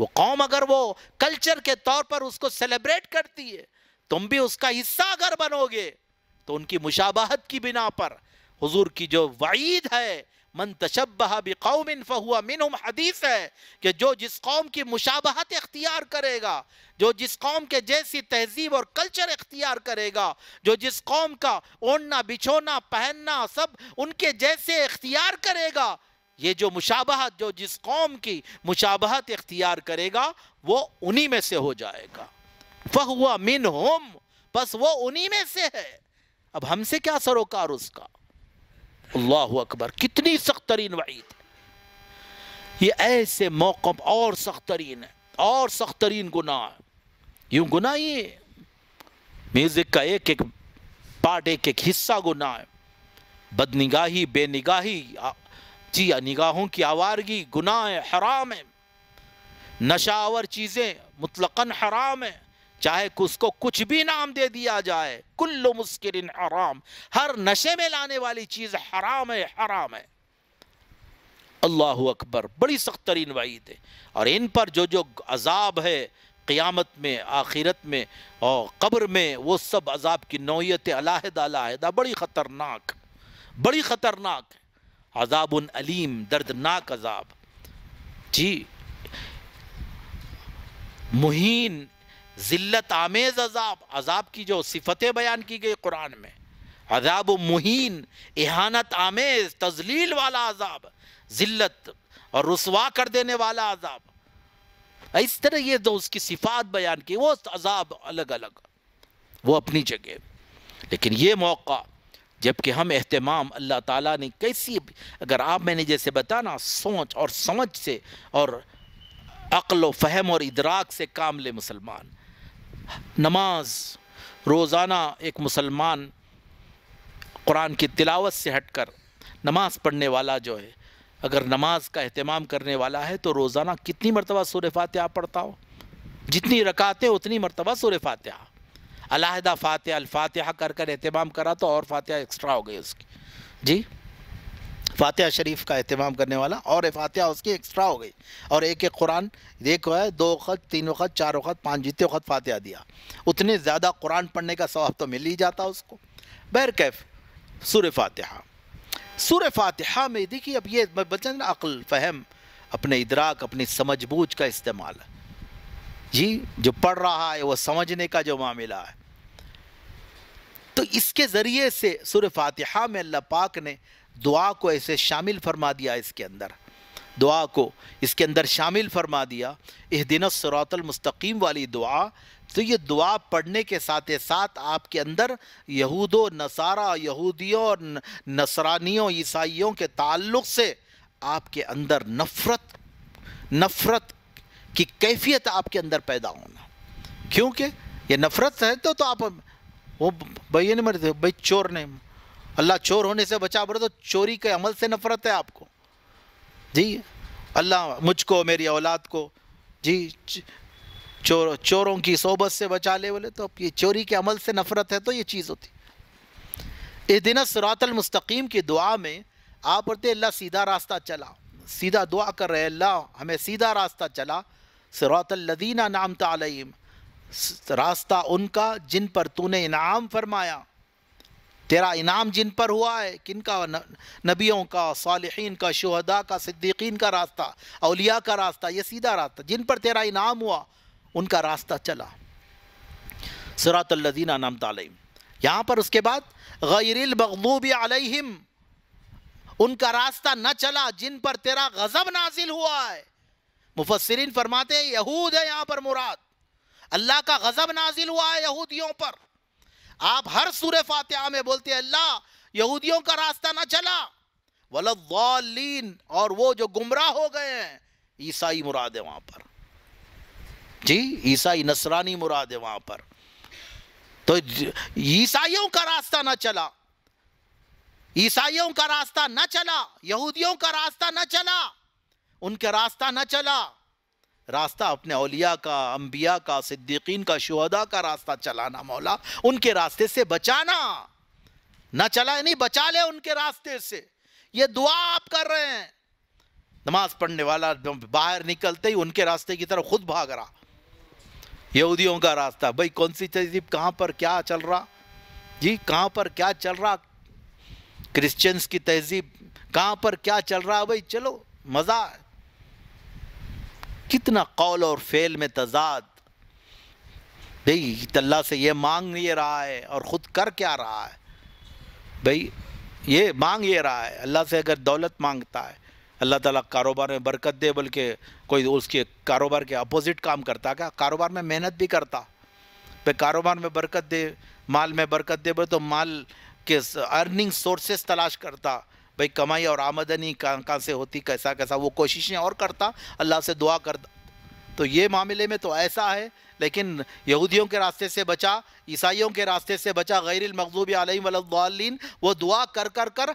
वो कौम अगर वो कल्चर के तौर पर उसको सेलिब्रेट करती है तुम भी उसका हिस्सा अगर बनोगे तो उनकी मुशाबहत की बिना पर हुजूर की जो वईद है मन तशबहा बिकौमिन फ़हुआ मिनहुम हदीस है कि जो जिस कौम की मुशाबहत अख्तियार करेगा जो जिस कौम के जैसी तहजीब और कल्चर अख्तियार करेगा जो जिस कौम का ओढ़ना बिछोना पहनना सब उनके जैसे अख्तियार करेगा ये जो मुशाबहत जो जिस कौम की मुशाबहत इख्तियार करेगा वो उन्हीं में से हो जाएगा फ़हुआ मिन होम बस वो उन्हीं में से है अब हमसे क्या सरोकार उसका अल्लाह अकबर कितनी सख्त तरीन वईद ये ऐसे मौक़ और सख्त तरीन है और सख्त तरीन गुनाह यूँ गुनाह ही म्यूज़िक का एक एक पार्ट एक एक हिस्सा गुनाह है बदनिगाही बेनिगाही जी निगाहों की आवारगी गुनाह है हराम है नशावर चीज़ें मुतलकन हराम है चाहे उसको कुछ भी नाम दे दिया जाए कुल्लु मुस्किरिन हराम हर नशे में लाने वाली चीज़ हराम है हराम है अल्लाह अकबर बड़ी सख्त तरीन वाइद है और इन पर जो जो अजाब है क़ियामत में आखिरत में और कब्र में वो सब अजाब की नौीयत अलाहदा अलाहदा बड़ी ख़तरनाक बड़ी ख़तरनाक अजाबन अलीम दर्दनाक अजाब जी मुहीन ज़िल्लत आमेज़ अजाब अजाब की जो सिफतें बयान की गई कुरान में अजाब मुहीन एहानत आमेज़ तजलील वाला अजाब ज़िल्लत और रसवा कर देने वाला अजाब इस तरह ये जो उसकी सिफात बयान की वो अजाब अलग अलग वो अपनी जगह लेकिन ये मौका जबकि हम अहतमाम अल्लाह ताला ने कैसी अगर आप मैंने जैसे बताना सोच और समझ से और अक्ल व फहम और इदराक से काम ले मुसलमान नमाज रोज़ाना एक मुसलमान कुरान की तिलावत से हटकर नमाज पढ़ने वाला जो है अगर नमाज का अहतमाम करने वाला है तो रोज़ाना कितनी मरतबा सूर फातह पढ़ता हो जितनी रकाते उतनी मरतबा सूर फातह अलहदा फ़ातह अलफातह कर कर अहतमाम करा तो और फातह एक्स्ट्रा हो गई उसकी जी फातह शरीफ का अहतमाम करने वाला और फ़ातह उसकी एक्स्ट्रा हो गई और एक एक कुरान एक है दो वक्त तीन वक्त चार वक्त पाँच जितने वक्त फातह दिया उतने ज़्यादा कुरान पढ़ने का सवाब तो मिल ही जाता उसको कैफ सुर फातहा सुर फातहा में देखिए अब ये बचन अक्ल फहम अपने इदराक अपनी समझ बूझ का इस्तेमाल है जी जो पढ़ रहा है वह समझने का जो मामला है तो इसके ज़रिए से सुर फातहा में अल्लाह पाक ने दुआ को ऐसे शामिल फरमा दिया इसके अंदर दुआ को इसके अंदर शामिल फरमा दिया इस दिन मुस्तकीम वाली दुआ तो ये दुआ पढ़ने के साथ साथ आपके अंदर यहूद नसारा यहूदियों और नसरानियों ईसाइयों के ताल्लुक़ से आपके अंदर नफ़रत नफ़रत की कैफियत आपके अंदर पैदा होना क्योंकि ये नफ़रत है तो, तो आप वो भैया नहीं मरते भाई चोर नहीं अल्लाह चोर होने से बचा बोले तो चोरी के अमल से नफरत है आपको जी अल्लाह मुझको मेरी औलाद को जी चोर चोरों की सोबत से बचा ले बोले तो ये चोरी के अमल से नफरत है तो ये चीज़ होती इस दिन सरातलमस्तकीम की दुआ में आप पढ़ते अल्लाह सीधा रास्ता चला सीधा दुआ कर रहे अल्लाह हमें सीधा रास्ता चला सरातलदीना नाम तलम रास्ता उनका जिन पर तूने इनाम फरमाया तेरा इनाम जिन पर हुआ है किन का नबियों का सालहीन का शहदा का सिद्दीकीन का रास्ता अलिया का रास्ता ये सीधा रास्ता जिन पर तेरा इनाम हुआ उनका रास्ता चला सरातल्लिन नाम तालीम यहाँ पर उसके बाद गैरमगलूब अलहिम उनका रास्ता न चला जिन पर तेरा गज़ब नाजिल हुआ है मुफसरिन फरमाते यहूद है यहाँ पर मुराद अल्लाह का गज़ब नाजिल हुआ है यहूदियों पर आप हर सूर फातिहा में बोलते हैं अल्लाह यहूदियों का रास्ता ना चला वलीन और वो जो गुमराह हो गए हैं ईसाई मुराद है वहां पर जी ईसाई नसरानी मुराद है वहां पर तो ईसाइयों का रास्ता ना चला ईसाइयों का रास्ता ना चला यहूदियों का रास्ता ना चला उनका रास्ता ना चला रास्ता अपने अलिया का अम्बिया का सिद्दीकीन का शहदा का रास्ता चलाना मौला उनके रास्ते से बचाना ना चला नहीं बचा ले उनके रास्ते से ये दुआ आप कर रहे हैं नमाज पढ़ने वाला बाहर निकलते ही उनके रास्ते की तरफ खुद भाग रहा यहूदियों का रास्ता भाई कौन सी तहजीब कहाँ पर क्या चल रहा जी कहाँ पर क्या चल रहा क्रिश्चियंस की तहजीब कहाँ पर क्या चल रहा भाई चलो मज़ा कितना कौल और फेल में तजाद भाई अल्लाह से ये मांग ये रहा है और ख़ुद कर क्या रहा है भाई ये मांग ये रहा है अल्लाह से अगर दौलत मांगता है अल्लाह ताला कारोबार में बरकत दे बल्कि कोई उसके कारोबार के अपोज़िट काम करता क्या कारोबार में मेहनत भी करता भाई कारोबार में बरकत दे माल में बरकत दे बोले तो माल के अर्निंग सोर्सेस तलाश करता भाई कमाई और आमदनी कहाँ कहाँ से होती कैसा कैसा वो कोशिशें और करता अल्लाह से दुआ कर तो ये मामले में तो ऐसा है लेकिन यहूदियों के रास्ते से बचा ईसाइयों के रास्ते से बचा गैर मकजूब आलिम वो दुआ कर कर कर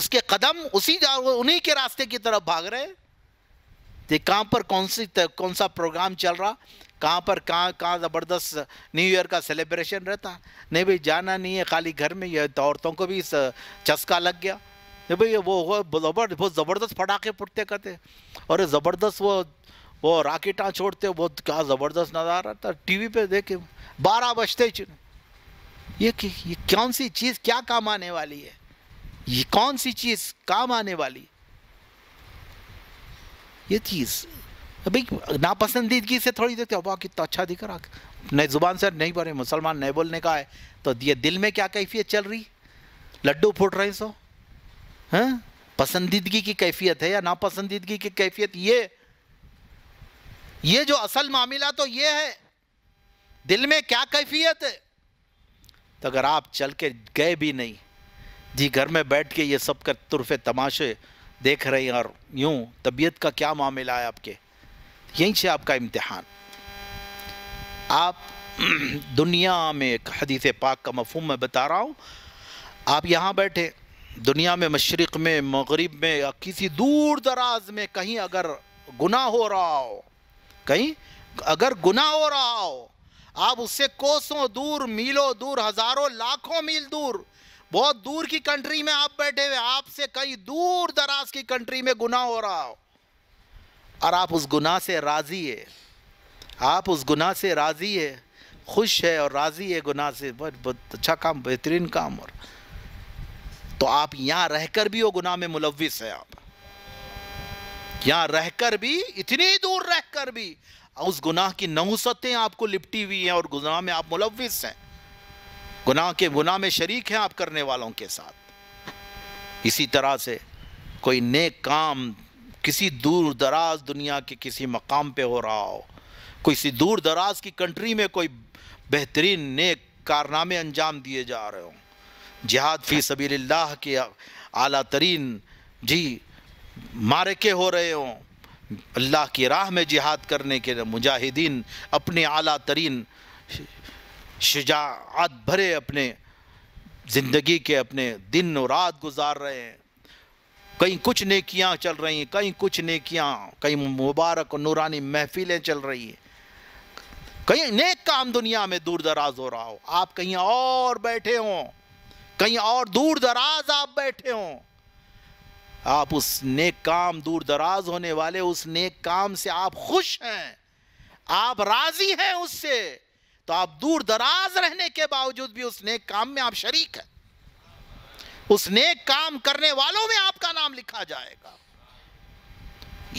उसके कदम उसी उन्हीं के रास्ते की तरफ भाग रहे थे कहाँ पर कौन सी कौन सा प्रोग्राम चल रहा कहाँ पर कहाँ कहाँ ज़बरदस्त न्यू ईयर का सेलिब्रेशन रहता नहीं भाई जाना नहीं है खाली घर में ये तो औरतों को भी चस्का लग गया नहीं भाई वो जबर बहुत ज़बरदस्त पटाखे फुटते करते और ज़बरदस्त वो वो राकेटाँ छोड़ते वो क्या ज़बरदस्त नज़ारा था टीवी पे देखे बारह बजते ये, ये कौन सी चीज़ क्या काम आने वाली है ये कौन सी चीज़ काम आने वाली ये चीज़ भाई नापसंदीदगी से थोड़ी देखते वाह कितना अच्छा दिख रहा नए ज़ुबान से नहीं बोले मुसलमान नहीं बोलने का है तो ये दिल में क्या कैफियत चल रही लड्डू फूट रहे सो हैं पसंदीदगी की कैफियत है या नापसंदीदगी की कैफियत ये ये जो असल मामला तो ये है दिल में क्या कैफियत है तो अगर आप चल के गए भी नहीं जी घर में बैठ के ये सब कर तुरफे तमाशे देख रहे हैं और यूं तबीयत का क्या मामला है आपके यहीं से आपका इम्तहान आप दुनिया में एक हदीस पाक का मफहम मैं बता रहा हूँ आप यहाँ बैठे दुनिया में मशरक़ में मगरब में या किसी दूर दराज में कहीं अगर गुनाह हो रहा हो कहीं अगर गुनाह हो रहा हो आप उससे कोसों दूर मीलों दूर हज़ारों लाखों मील दूर बहुत दूर की कंट्री में आप बैठे हुए आपसे कहीं दूर दराज की कंट्री में गुनाह हो रहा हो और आप उस गुनाह से राज़ी है आप उस गुनाह से राज़ी है खुश है और राज़ी है गुनाह से बहुत बहुत अच्छा काम बेहतरीन काम और तो आप यहाँ रहकर भी वो गुनाह में मुलविस है आप यहाँ रहकर भी इतनी दूर रहकर भी उस गुनाह की नहुसतें आपको लिपटी हुई हैं और गुनाह में आप मुलविस हैं गुनाह के गुनाह में शरीक हैं आप करने वालों के साथ इसी तरह से कोई नेक काम किसी दूर दराज दुनिया के किसी मकाम पे हो रहा हो किसी दूर दराज की कंट्री में कोई बेहतरीन नेक कारनामे अंजाम दिए जा रहे हों जिहाद फ़ी सबील्लाह के आला तरीन जी मारके हो रहे हों अल्लाह की राह में जिहाद करने के मुजाहिदीन अपने आला तरीन शजात भरे अपने ज़िंदगी के अपने दिन और रात गुजार रहे हैं कहीं कुछ नेकियां चल रही हैं कहीं कुछ नेकियां कहीं मुबारक और नूरानी महफिलें चल रही हैं कहीं नेक काम दुनिया में दूर दराज हो रहा हो आप कहीं और बैठे हों कहीं और दूर दराज आप बैठे हों आप उस नेक काम दूर दराज होने वाले उस नेक काम से आप खुश हैं आप राजी हैं उससे तो आप दूर दराज रहने के बावजूद भी उस नेक काम में आप शरीक हैं उस नेक काम करने वालों में आपका नाम लिखा जाएगा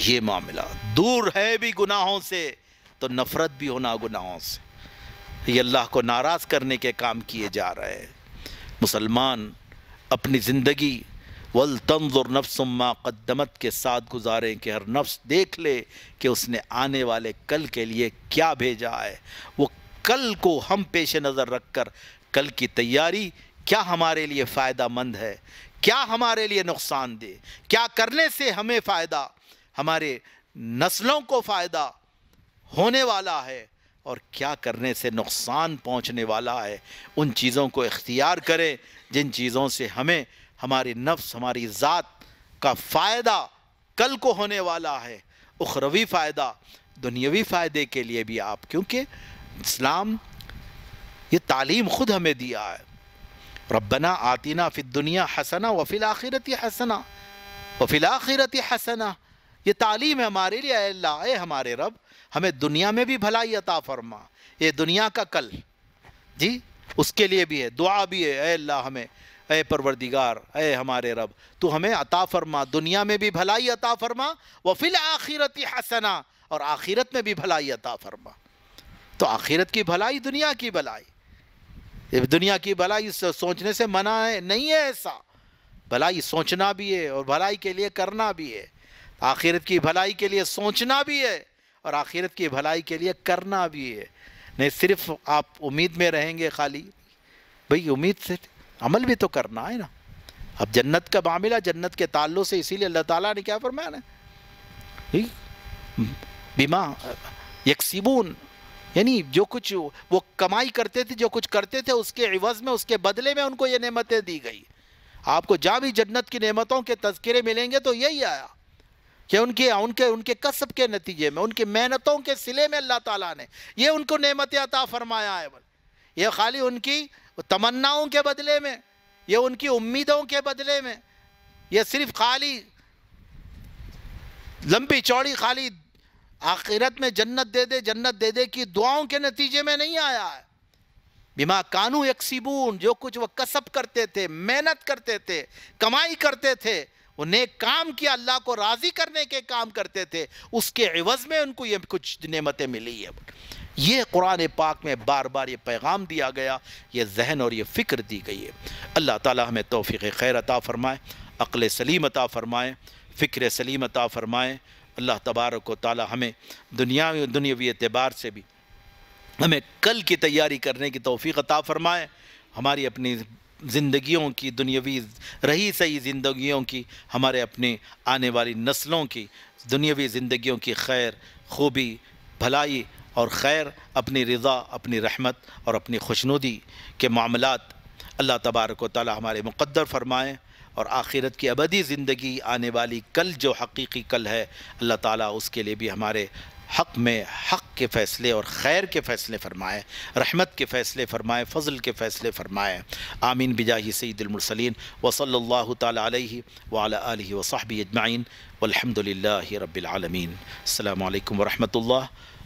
ये मामला दूर है भी गुनाहों से तो नफरत भी होना गुनाहों से ये अल्लाह को नाराज़ करने के काम किए जा रहे हैं मुसलमान अपनी ज़िंदगी वल तंजुर नफ्सुम्मा कदमत के साथ गुजारें कि हर नफ्स देख ले कि उसने आने वाले कल के लिए क्या भेजा है वो कल को हम पेश नज़र रख कर कल की तैयारी क्या हमारे लिए फ़ायदा मंद है क्या हमारे लिए नुकसान दे क्या करने से हमें फ़ायदा हमारे नस्लों को फ़ायदा होने वाला है और क्या करने से नुकसान पहुंचने वाला है उन चीज़ों को इख्तियार करें जिन चीज़ों से हमें हमारी नफ्स हमारी ज़ात का फ़ायदा कल को होने वाला है उखरवी फ़ायदा दुनियावी फ़ायदे के लिए भी आप क्योंकि इस्लाम ये तालीम ख़ुद हमें दिया है रब्बना आतीना फिर दुनिया हसना वफ़िल आखिरत हसना वफ़िल आखिरत हसना ये तालीम है हमारे लिए अल्लाह ए हमारे रब हमें दुनिया में भी भलाई अता फरमा ये दुनिया का कल जी उसके लिए भी है दुआ भी है ए अल्लाह हमें अय परवरदिगार अय हमारे रब तू हमें अता फरमा दुनिया में भी भलाई अता फरमा वफ़िल आखिरत हसना और आखिरत में भी भलाई अता फरमा तो आखिरत की भलाई दुनिया की भलाई दुनिया की भलाई सोचने से मना है नहीं है ऐसा भलाई सोचना भी है और भलाई के लिए करना भी है आखिरत की भलाई के लिए सोचना भी है और आखिरत की भलाई के लिए करना भी है नहीं सिर्फ आप उम्मीद में रहेंगे खाली भाई उम्मीद से अमल भी तो करना है ना अब जन्नत का मामला जन्नत के ताल्लुक से इसीलिए अल्लाह ताला ने क्या फरमाया ना बीमा यकसीबून यानी जो कुछ वो कमाई करते थे जो कुछ करते थे उसके इवज में उसके बदले में उनको ये नेमतें दी गई आपको जा भी जन्नत की नेमतों के तस्करे मिलेंगे तो यही आया कि उनके उनके उनके कसब के नतीजे में उनकी मेहनतों के सिले में अल्लाह ताला ने ये उनको नेमत अता फरमाया है ये खाली उनकी तमन्नाओं के बदले में ये उनकी उम्मीदों के बदले में ये सिर्फ खाली लंबी चौड़ी खाली आखिरत में जन्नत दे दे जन्नत दे दे की दुआओं के नतीजे में नहीं आया है बिमा कानू एक जो कुछ वह कसब करते थे मेहनत करते थे कमाई करते थे वो नेक काम किया अल्लाह को राज़ी करने के काम करते थे उसके एवज़ में उनको ये कुछ नेमतें मिली है ये कुरान पाक में बार बार ये पैगाम दिया गया ये जहन और ये फ़िक्र दी गई है अल्लाह ताला हमें तोफ़ी खैर अता फ़रमाए अक्ल सलीम अता फ़रमाए फ़िक्र सलीम अता फ़रमाए अल्लाह तबारक ताली हमें दुनिया दुनियावी एतबार से भी हमें कल की तैयारी करने की तोफ़ी अता फ़रमाए हमारी अपनी ज़िंदगियों की दुनियावी रही सही ज़िंदगियों की हमारे अपने आने वाली नस्लों की दुनियावी ज़िंदगियों की खैर खूबी भलाई और खैर अपनी रज़ा अपनी रहमत और अपनी खुशनुदी के मामलत अल्लाह तबारक ताली हमारे मुक़द्दर फ़रमाएँ और आखिरत की अबदी ज़िंदगी आने वाली कल जो हकीकी कल है अल्लाह ताला उसके लिए भी हमारे हक़ में हक़ के फ़ैसले और खैर के फ़ैसले फरमाए रहमत के फ़ैसले फ़रमाए फ़जल के फ़ैसले फ़रमाए आमीन बिजाही सईदमरसलिन वसल्ला तैहि वाल वसाहबी अजमाइन वलहमदिल्ला रबालमीन अल्लाम वरहमल